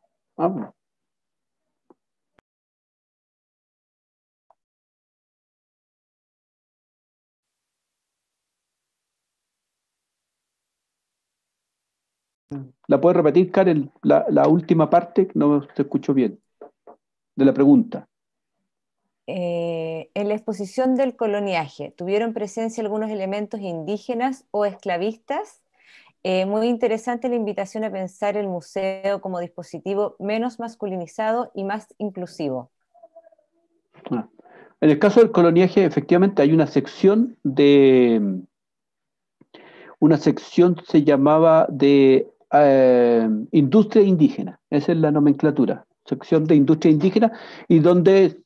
¿La puede repetir, Karen, la, última parte? No se escuchó bien. De la pregunta. Eh, en la exposición del coloniaje, ¿tuvieron presencia algunos elementos indígenas o esclavistas? Eh, muy interesante la invitación a pensar el museo como dispositivo menos masculinizado y más inclusivo. Ah. En el caso del coloniaje, efectivamente, hay una sección de. Una sección se llamaba de eh, industria indígena, esa es la nomenclatura, sección de industria indígena, y donde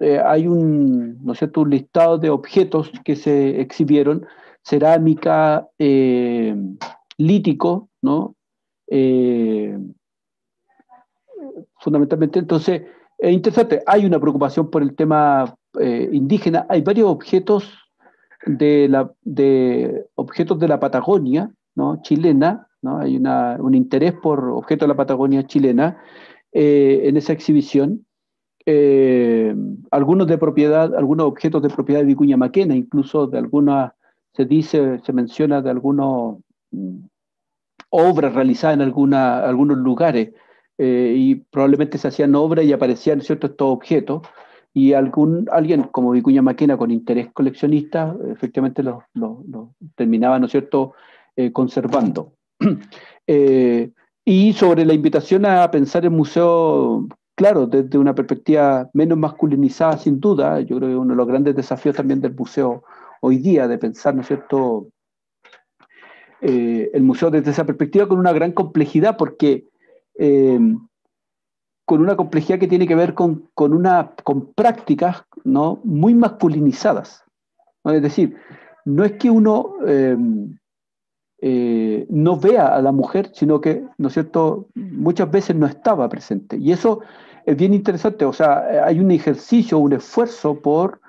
eh, hay un, un listado de objetos que se exhibieron, cerámica, eh, lítico, ¿no? Eh, fundamentalmente, entonces, es eh, interesante, hay una preocupación por el tema eh, indígena, hay varios objetos de, la, de objetos de la Patagonia ¿no? chilena, ¿no? hay un interés por objetos de la Patagonia chilena en esa exhibición, algunos de propiedad, algunos objetos de propiedad de Vicuña Maquena, incluso de algunas, se dice, se menciona de algunos Mm, obras realizadas en alguna, algunos lugares eh, y probablemente se hacían obras y aparecían ciertos estos objetos y algún, alguien como Vicuña Maquena con interés coleccionista efectivamente los lo, terminaba, ¿no es cierto?, eh, conservando. Eh, y sobre la invitación a pensar el museo, claro, desde una perspectiva menos masculinizada, sin duda, yo creo que uno de los grandes desafíos también del museo hoy día, de pensar, ¿no es cierto?, eh, el museo desde esa perspectiva con una gran complejidad, porque eh, con una complejidad que tiene que ver con, una, con prácticas ¿no? muy masculinizadas. Es decir, no es que uno eh, no vea a la mujer, sino que, ¿no es cierto?, muchas veces no estaba presente. Y eso es bien interesante, o sea, hay un ejercicio, un esfuerzo por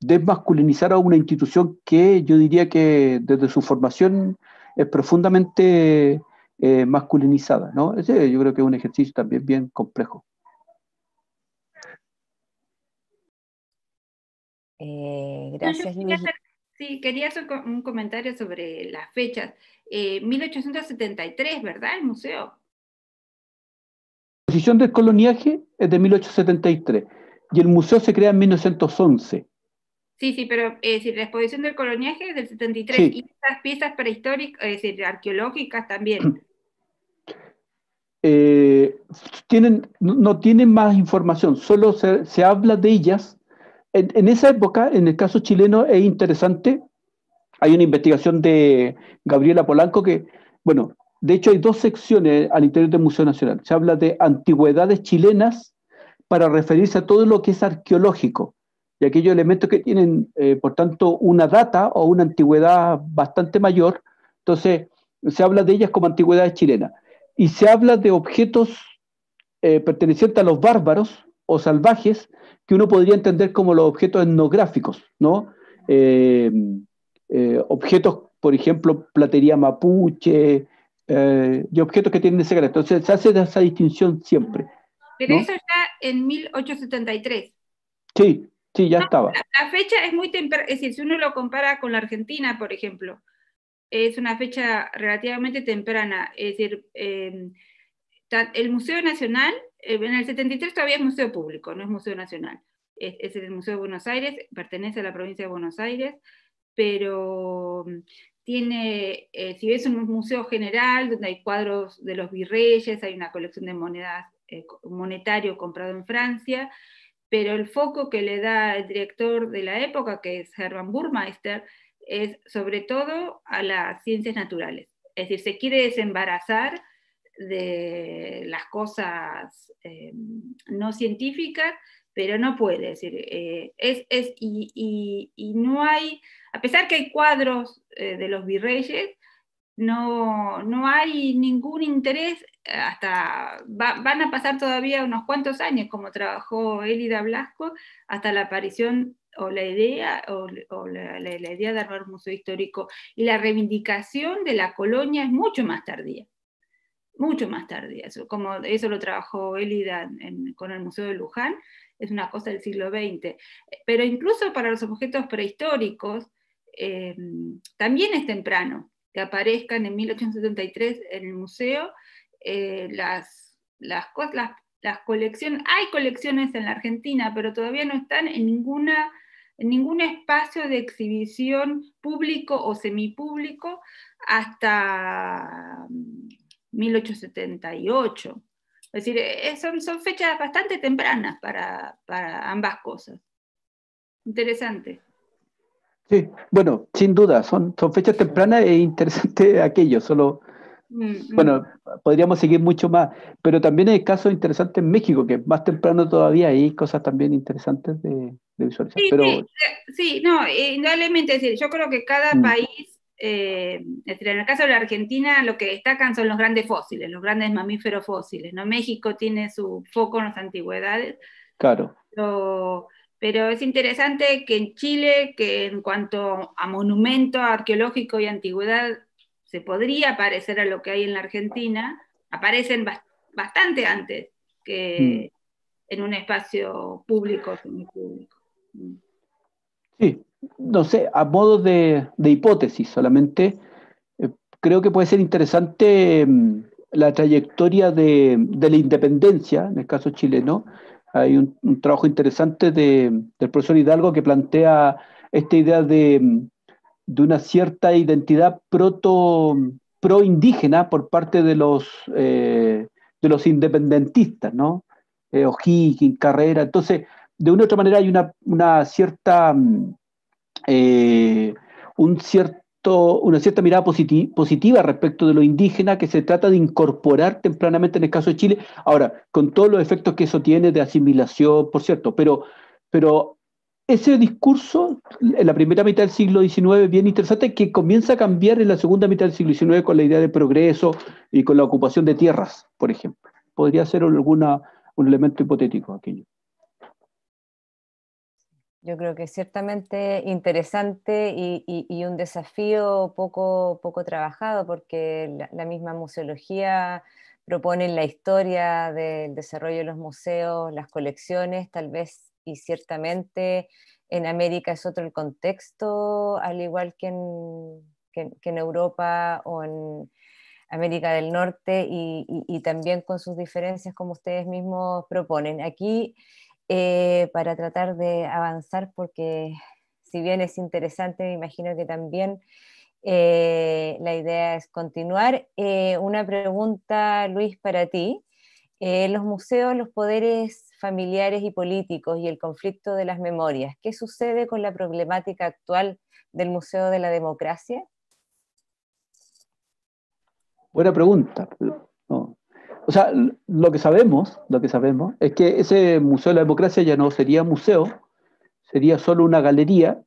desmasculinizar a una institución que yo diría que desde su formación es profundamente eh, masculinizada. Ese yo creo que es un ejercicio también bien complejo. Eh, gracias, Sí, quería hacer un comentario sobre las fechas. 1873, eh, ¿verdad? El museo. La exposición del coloniaje es de 1873 y el museo se crea en 1911. Sí, sí, pero es eh, la exposición del coloniaje del 73 y las piezas prehistóricas, es decir, arqueológicas también. Eh, tienen, no tienen más información, solo se, habla de ellas. en, esa época, en el caso chileno, es interesante. Hay una investigación de Gabriela Polanco que, bueno, de hecho hay dos secciones al interior del Museo Nacional. Se habla de antigüedades chilenas para referirse a todo lo que es arqueológico y aquellos elementos que tienen, eh, por tanto, una data o una antigüedad bastante mayor. Entonces, se habla de ellas como antigüedades chilenas. Y se habla de objetos eh, pertenecientes a los bárbaros o salvajes que uno podría entender como los objetos etnográficos, ¿no? Eh, objetos, por ejemplo, platería mapuche y objetos que tienen ese carácter. Entonces, se hace esa distinción siempre. Pero eso está en 1873. Sí, Sí, ya ah, estaba. La, fecha es muy temprana, es decir, si uno lo compara con la Argentina, por ejemplo, es una fecha relativamente temprana. Es decir, em, el Museo Nacional, eh, en el 73 todavía es Museo Público, no es Museo Nacional. Es, el Museo de Buenos Aires, pertenece a la provincia de Buenos Aires, pero mm, tiene, eh, si ves un museo general donde hay cuadros de los virreyes, hay una colección de monedas eh, monetario comprado en Francia, pero el foco que le da el director de la época, que es Hermann Burmeister, es sobre todo a las ciencias naturales. Es decir, se quiere desembarazar de las cosas eh, no científicas, pero no puede. Es decir, eh, es, y, no hay, a pesar que hay cuadros eh, de los virreyes, no, hay ningún interés, hasta van a pasar todavía unos cuantos años, como trabajó Elida Blasco, hasta la aparición o la idea, o, la, idea de armar un museo histórico. Y la reivindicación de la colonia es mucho más tardía, mucho más tardía. Eso, como eso lo trabajó Elida con el Museo de Luján, es una cosa del siglo XX. Pero incluso para los objetos prehistóricos eh, también es temprano que aparezcan en 1873 en el museo eh, las, las, colecciones. Hay colecciones en la Argentina, pero todavía no están en ninguna en ningún espacio de exhibición público o semipúblico hasta 1878. Mm, es decir, eh, son, fechas bastante tempranas para ambas cosas. Interesante. Sí, bueno, sin duda, son, son fechas tempranas e interesante aquello, solo, mm, bueno, mm. podríamos seguir mucho más, pero también hay casos interesantes en México, que más temprano todavía hay cosas también interesantes de, de visualizar. Sí, pero, sí, no, indudablemente, decir, yo creo que cada mm. país, eh, en el caso de la Argentina, lo que destacan son los grandes fósiles, los grandes mamíferos fósiles, ¿no? México tiene su foco en las antigüedades. Claro. Pero, pero es interesante que en Chile, que en cuanto a monumento arqueológico y antigüedad, se podría parecer a lo que hay en la Argentina, aparecen bastante antes que mm. en un espacio público público. Mm. Sí, no sé, a modo de, hipótesis solamente, eh, creo que puede ser interesante mm, la trayectoria de, de, la independencia, en el caso chileno, hay un, trabajo interesante del profesor Hidalgo que plantea esta idea de, una cierta identidad proto, pro-indígena por parte de los, eh, de los independentistas, ¿no? Eh, Carrera. Entonces, de una u otra manera hay una, cierta, mm, eh, un cierto una cierta mirada positiva, respecto de lo indígena que se trata de incorporar tempranamente en el caso de Chile. Ahora, con todos los efectos que eso tiene de asimilación, por cierto, pero, pero ese discurso en la primera mitad del siglo XIX bien interesante que comienza a cambiar en la segunda mitad del siglo XIX con la idea de progreso y con la ocupación de tierras, por ejemplo. Podría ser alguna, un elemento hipotético aquello. Yo creo que es ciertamente interesante y, un desafío poco, poco trabajado porque la, misma museología propone la historia del desarrollo de los museos, las colecciones, tal vez y ciertamente en América es otro el contexto, al igual que en, Europa o en América del Norte y, y también con sus diferencias como ustedes mismos proponen. Aquí eh, para tratar de avanzar, porque si bien es interesante, me imagino que también eh, la idea es continuar. Eh, una pregunta, Luis, para ti. los museos, los poderes familiares y políticos y el conflicto de las memorias. ¿Qué sucede con la problemática actual del Museo de la Democracia? Buena pregunta. O sea, lo que sabemos, lo que sabemos es que ese Museo de la Democracia ya no sería museo, sería solo una galería,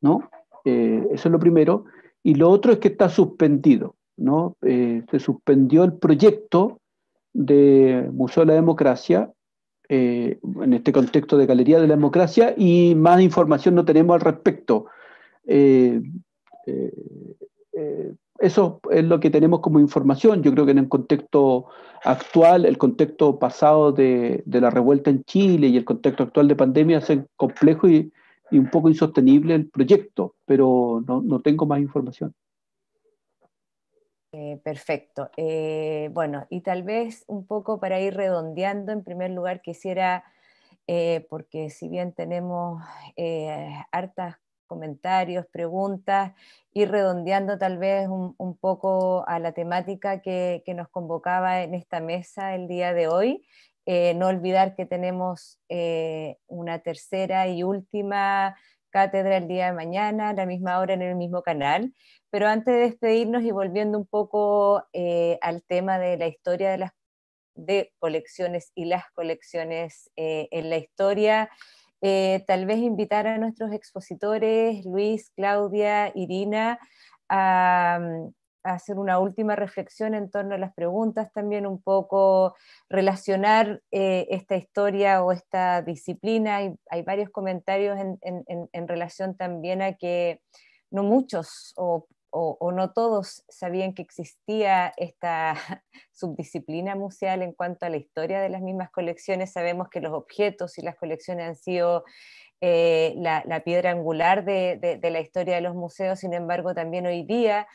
¿no? Eh, eso es lo primero. Y lo otro es que está suspendido, ¿no? Eh, se suspendió el proyecto de Museo de la Democracia, eh, en este contexto de Galería de la Democracia, y más información no tenemos al respecto. Eso es lo que tenemos como información. Yo creo que en el contexto actual, el contexto pasado de, la revuelta en Chile y el contexto actual de pandemia hacen complejo y, un poco insostenible el proyecto, pero no, tengo más información. Eh, perfecto. Eh, bueno, y tal vez un poco para ir redondeando, en primer lugar quisiera, eh, porque si bien tenemos hartas comentarios, preguntas, y redondeando tal vez un, poco a la temática que, nos convocaba en esta mesa el día de hoy. Eh, no olvidar que tenemos eh, una tercera y última cátedra el día de mañana, a la misma hora en el mismo canal. Pero antes de despedirnos y volviendo un poco eh, al tema de la historia de las de colecciones y las colecciones en la historia, eh, tal vez invitar a nuestros expositores, Luis, Claudia, Irina, mm, a, hacer una última reflexión en torno a las preguntas, también un poco relacionar eh, esta historia o esta disciplina. Hay, varios comentarios en, en relación también a que no muchos o o, no todos sabían que existía esta subdisciplina museal en cuanto a la historia de las mismas colecciones. Sabemos que los objetos y las colecciones han sido eh, la, piedra angular de, la historia de los museos, sin embargo también hoy día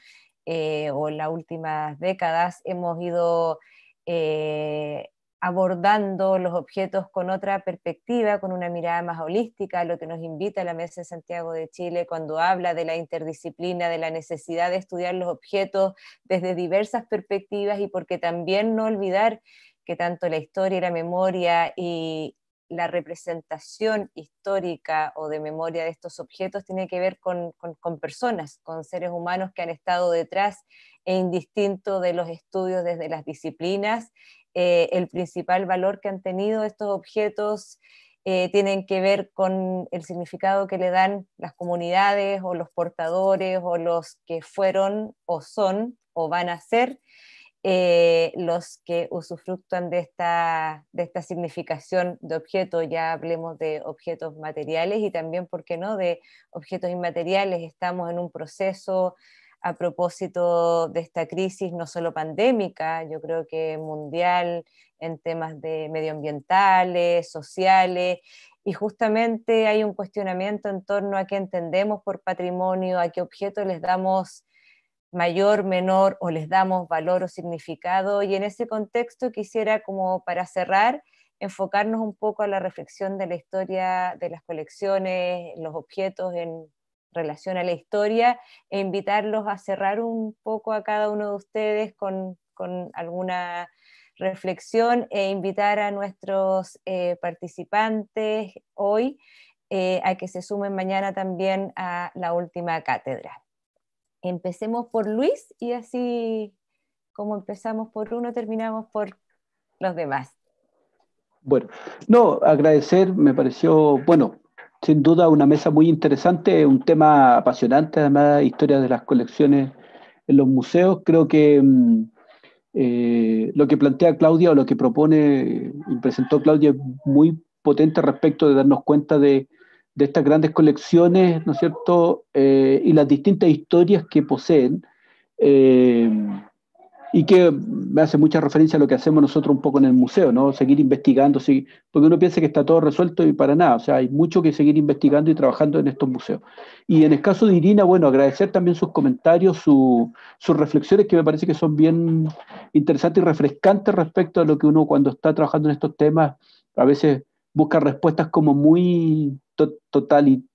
eh, o en las últimas décadas hemos ido... Eh, abordando los objetos con otra perspectiva, con una mirada más holística, lo que nos invita a la Mesa de Santiago de Chile cuando habla de la interdisciplina, de la necesidad de estudiar los objetos desde diversas perspectivas y porque también no olvidar que tanto la historia la memoria y la representación histórica o de memoria de estos objetos tiene que ver con, con personas, con seres humanos que han estado detrás e indistinto de los estudios desde las disciplinas eh, el principal valor que han tenido estos objetos eh, tienen que ver con el significado que le dan las comunidades o los portadores o los que fueron o son o van a ser eh, los que usufructan de esta, de esta significación de objeto, ya hablemos de objetos materiales y también, ¿por qué no?, de objetos inmateriales. Estamos en un proceso a propósito de esta crisis, no solo pandémica, yo creo que mundial en temas de medioambientales, sociales, y justamente hay un cuestionamiento en torno a qué entendemos por patrimonio, a qué objeto les damos mayor, menor o les damos valor o significado. Y en ese contexto quisiera, como para cerrar, enfocarnos un poco a la reflexión de la historia de las colecciones, los objetos en relación a la historia, e invitarlos a cerrar un poco a cada uno de ustedes con, alguna reflexión e invitar a nuestros eh, participantes hoy eh, a que se sumen mañana también a la última cátedra. Empecemos por Luis y así como empezamos por uno, terminamos por los demás. Bueno, no, agradecer, me pareció, bueno, sin duda, una mesa muy interesante, un tema apasionante, además, historias de las colecciones en los museos. Creo que mm, eh, lo que plantea Claudia o lo que propone y presentó Claudia es muy potente respecto de darnos cuenta de, estas grandes colecciones, ¿no es cierto? Eh, y las distintas historias que poseen. Eh, y que me hace mucha referencia a lo que hacemos nosotros un poco en el museo, ¿no? Seguir investigando, porque uno piensa que está todo resuelto y para nada, o sea, hay mucho que seguir investigando y trabajando en estos museos. Y en el caso de Irina, bueno, agradecer también sus comentarios, sus reflexiones que me parece que son bien interesantes y refrescantes respecto a lo que uno cuando está trabajando en estos temas a veces busca respuestas como muy total y,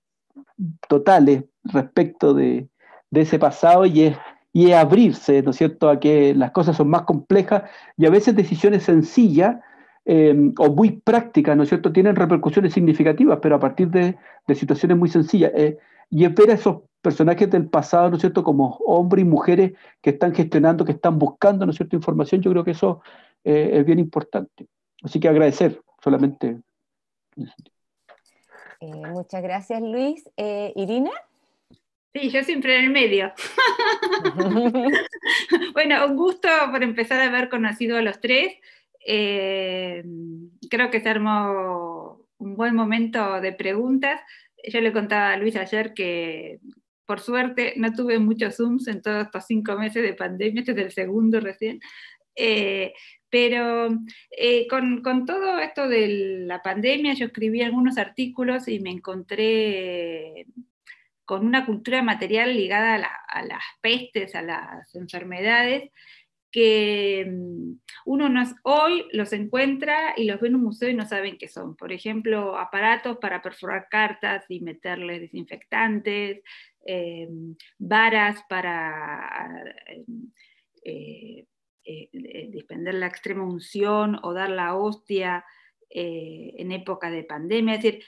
totales respecto de, de ese pasado y es y abrirse, ¿no es cierto?, a que las cosas son más complejas y a veces decisiones sencillas em, o muy prácticas, ¿no es cierto?, tienen repercusiones significativas, pero a partir de, situaciones muy sencillas. Eh, y es ver a esos personajes del pasado, ¿no es cierto?, como hombres y mujeres que están gestionando, que están buscando, ¿no es cierto?, información, yo creo que eso eh, es bien importante. Así que agradecer solamente. Eh, muchas gracias, Luis. Irina. Sí, yo siempre en el medio. bueno, un gusto por empezar a haber conocido a los tres. Eh, creo que se armó un buen momento de preguntas. Yo le contaba a Luis ayer que por suerte no tuve muchos Zooms en todos estos cinco meses de pandemia, este es el segundo recién. Eh, pero eh, con, con, todo esto de la pandemia, yo escribí algunos artículos y me encontré con una cultura material ligada a, las pestes, a las enfermedades, que mm, uno no es, hoy los encuentra y los ve en un museo y no saben qué son. Por ejemplo, aparatos para perforar cartas y meterles desinfectantes, eh, varas para eh, eh, dispender la extrema unción o dar la hostia en época de pandemia. Es decir,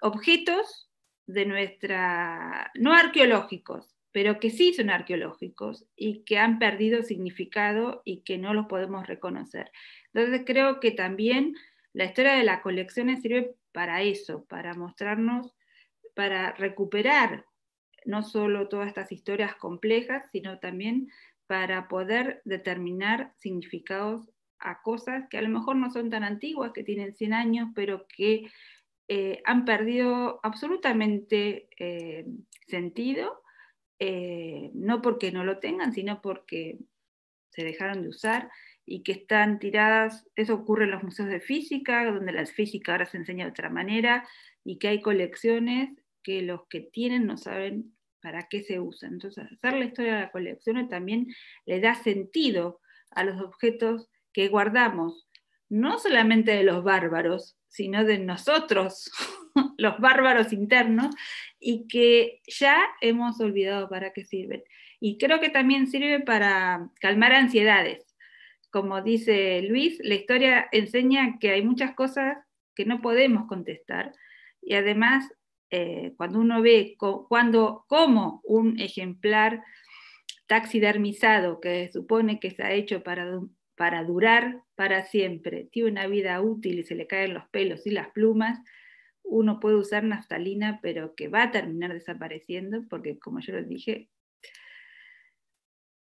objetos de nuestra, no arqueológicos, pero que sí son arqueológicos y que han perdido significado y que no los podemos reconocer. Entonces creo que también la historia de las colecciones sirve para eso, para mostrarnos, para recuperar no solo todas estas historias complejas, sino también para poder determinar significados a cosas que a lo mejor no son tan antiguas, que tienen 100 años, pero que eh, han perdido absolutamente eh, sentido, eh, no porque no lo tengan, sino porque se dejaron de usar y que están tiradas, eso ocurre en los museos de física, donde la física ahora se enseña de otra manera, y que hay colecciones que los que tienen no saben para qué se usan. Entonces, hacer la historia de la colección también le da sentido a los objetos que guardamos, no solamente de los bárbaros, sino de nosotros, los bárbaros internos, y que ya hemos olvidado para qué sirven. Y creo que también sirve para calmar ansiedades. Como dice Luis, la historia enseña que hay muchas cosas que no podemos contestar. Y además, eh, cuando uno ve cuando, como un ejemplar taxidermizado que supone que se ha hecho para para durar para siempre, tiene una vida útil y se le caen los pelos y las plumas, uno puede usar naftalina, pero que va a terminar desapareciendo, porque como yo les dije,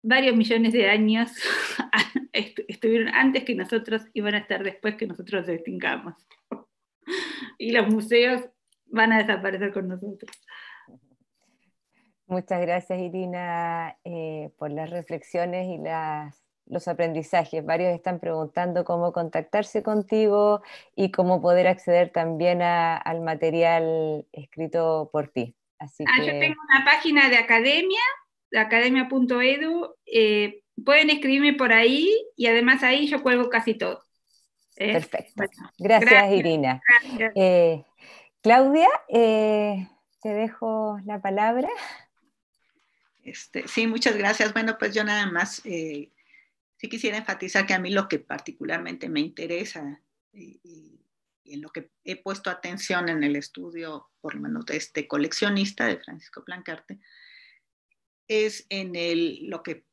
varios millones de años estuvieron antes que nosotros y van a estar después que nosotros los extingamos. y los museos van a desaparecer con nosotros. Muchas gracias, Irina, eh, por las reflexiones y las los aprendizajes. Varios están preguntando cómo contactarse contigo y cómo poder acceder también al material escrito por ti. Así ah, Yo tengo una página de academia, academia.edu. Eh, pueden escribirme por ahí y además ahí yo cuelgo casi todo. Eh, Perfecto. gracias, Irina. Eh, Claudia, te dejo la palabra. Este, sí, muchas gracias. Bueno, pues yo nada más sí quisiera enfatizar que a mí lo que particularmente me interesa y, en lo que he puesto atención en el estudio, por lo menos de este coleccionista de Francisco Plancarte, es en lo que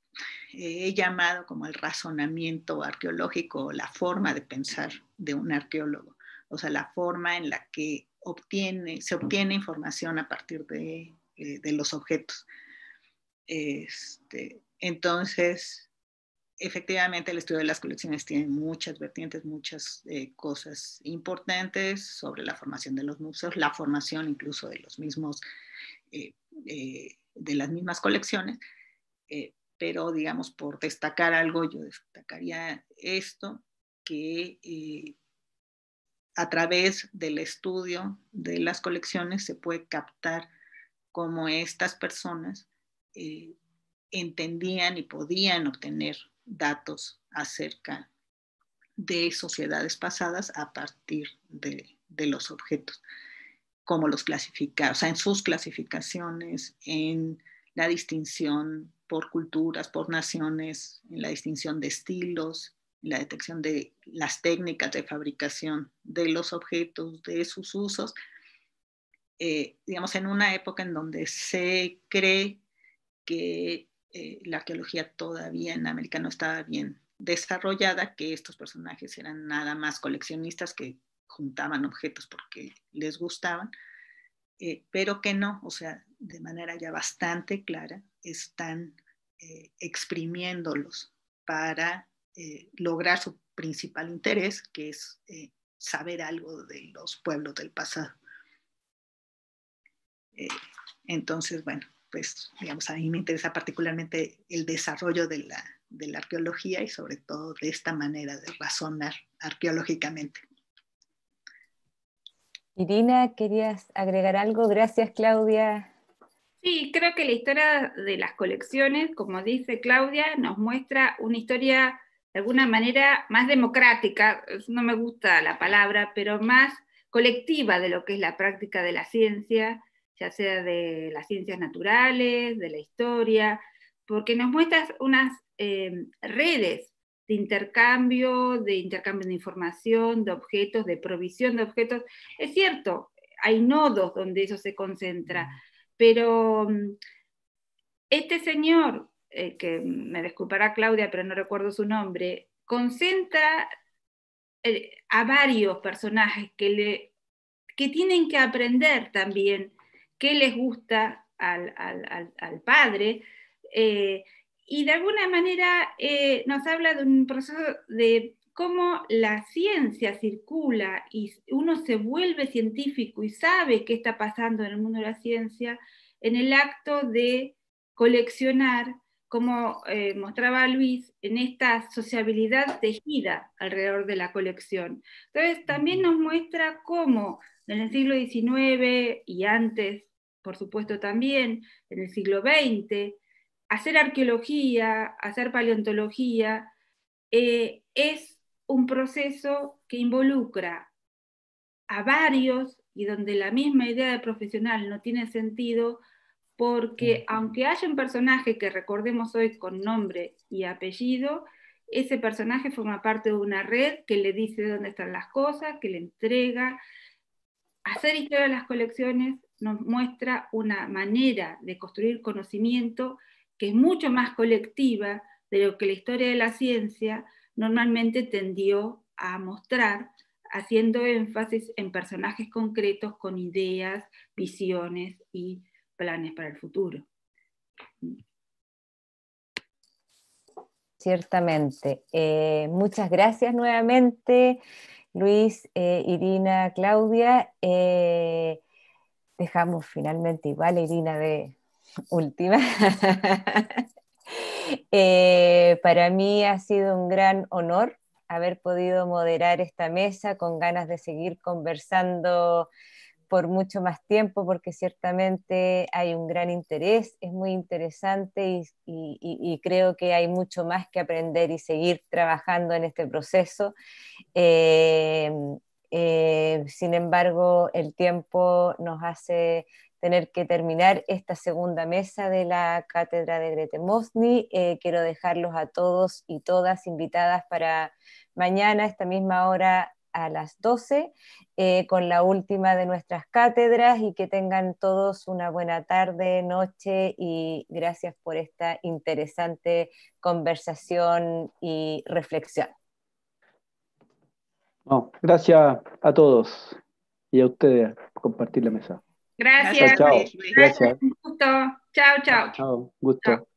he llamado como el razonamiento arqueológico, la forma de pensar de un arqueólogo, o sea, la forma en la que obtiene, se obtiene información a partir de, eh, los objetos. Este, entonces, efectivamente el estudio de las colecciones tiene muchas vertientes, muchas eh, cosas importantes sobre la formación de los museos, la formación incluso de eh, eh, las mismas colecciones, pero digamos por destacar algo, yo destacaría esto, que a través del estudio de las colecciones se puede captar cómo estas personas entendían y podían obtener datos acerca de sociedades pasadas a partir de, los objetos, como los clasificar, o sea, en sus clasificaciones, en la distinción por culturas, por naciones, en la distinción de estilos, en la detección de las técnicas de fabricación de los objetos, de sus usos, eh, digamos, en una época en donde se cree que eh, la arqueología todavía en América no estaba bien desarrollada, que estos personajes eran nada más coleccionistas que juntaban objetos porque les gustaban, eh, pero que no, o sea, de manera ya bastante clara, están eh, exprimiéndolos para lograr su principal interés, que es saber algo de los pueblos del pasado. entonces, bueno, pues, digamos, a mí me interesa particularmente el desarrollo de la, arqueología y sobre todo de esta manera de razonar arqueológicamente. Irina, ¿querías agregar algo? Gracias, Claudia. Sí, creo que la historia de las colecciones, como dice Claudia, nos muestra una historia de alguna manera más democrática, no me gusta la palabra, pero más colectiva de lo que es la práctica de la ciencia ya sea de las ciencias naturales, de la historia, porque nos muestras unas eh, redes de intercambio, de intercambio de información, de objetos, de provisión de objetos. Es cierto, hay nodos donde eso se concentra, pero mm, este señor, eh, que me disculpará Claudia, pero no recuerdo su nombre, concentra eh, a varios personajes que, le, que tienen que aprender también qué les gusta al, padre. Eh, y de alguna manera eh, nos habla de un proceso de cómo la ciencia circula y uno se vuelve científico y sabe qué está pasando en el mundo de la ciencia en el acto de coleccionar, como eh, mostraba Luis, en esta sociabilidad tejida alrededor de la colección. Entonces, también nos muestra cómo en el siglo XIX y antes, por supuesto, también, en el siglo XX, hacer arqueología, hacer paleontología, eh, es un proceso que involucra a varios y donde la misma idea de profesional no tiene sentido, porque aunque haya un personaje que recordemos hoy con nombre y apellido, ese personaje forma parte de una red que le dice dónde están las cosas, que le entrega, hacer historia de las colecciones nos muestra una manera de construir conocimiento que es mucho más colectiva de lo que la historia de la ciencia normalmente tendió a mostrar, haciendo énfasis en personajes concretos con ideas, visiones y planes para el futuro. Ciertamente. Eh, muchas gracias nuevamente. Luis, eh, Irina, Claudia. Eh, dejamos finalmente igual a Irina de última. Eh, para mí ha sido un gran honor haber podido moderar esta mesa con ganas de seguir conversando por mucho más tiempo porque ciertamente hay un gran interés, es muy interesante y, creo que hay mucho más que aprender y seguir trabajando en este proceso. Eh, eh, sin embargo, el tiempo nos hace tener que terminar esta segunda mesa de la cátedra de Grete eh, quiero dejarlos a todos y todas invitadas para mañana, esta misma hora, a las 12 eh, con la última de nuestras cátedras y que tengan todos una buena tarde, noche y gracias por esta interesante conversación y reflexión. gracias a todos y a ustedes por compartir la mesa. Gracias. Chao, chao. Gracias. Un gusto. Chao, chao.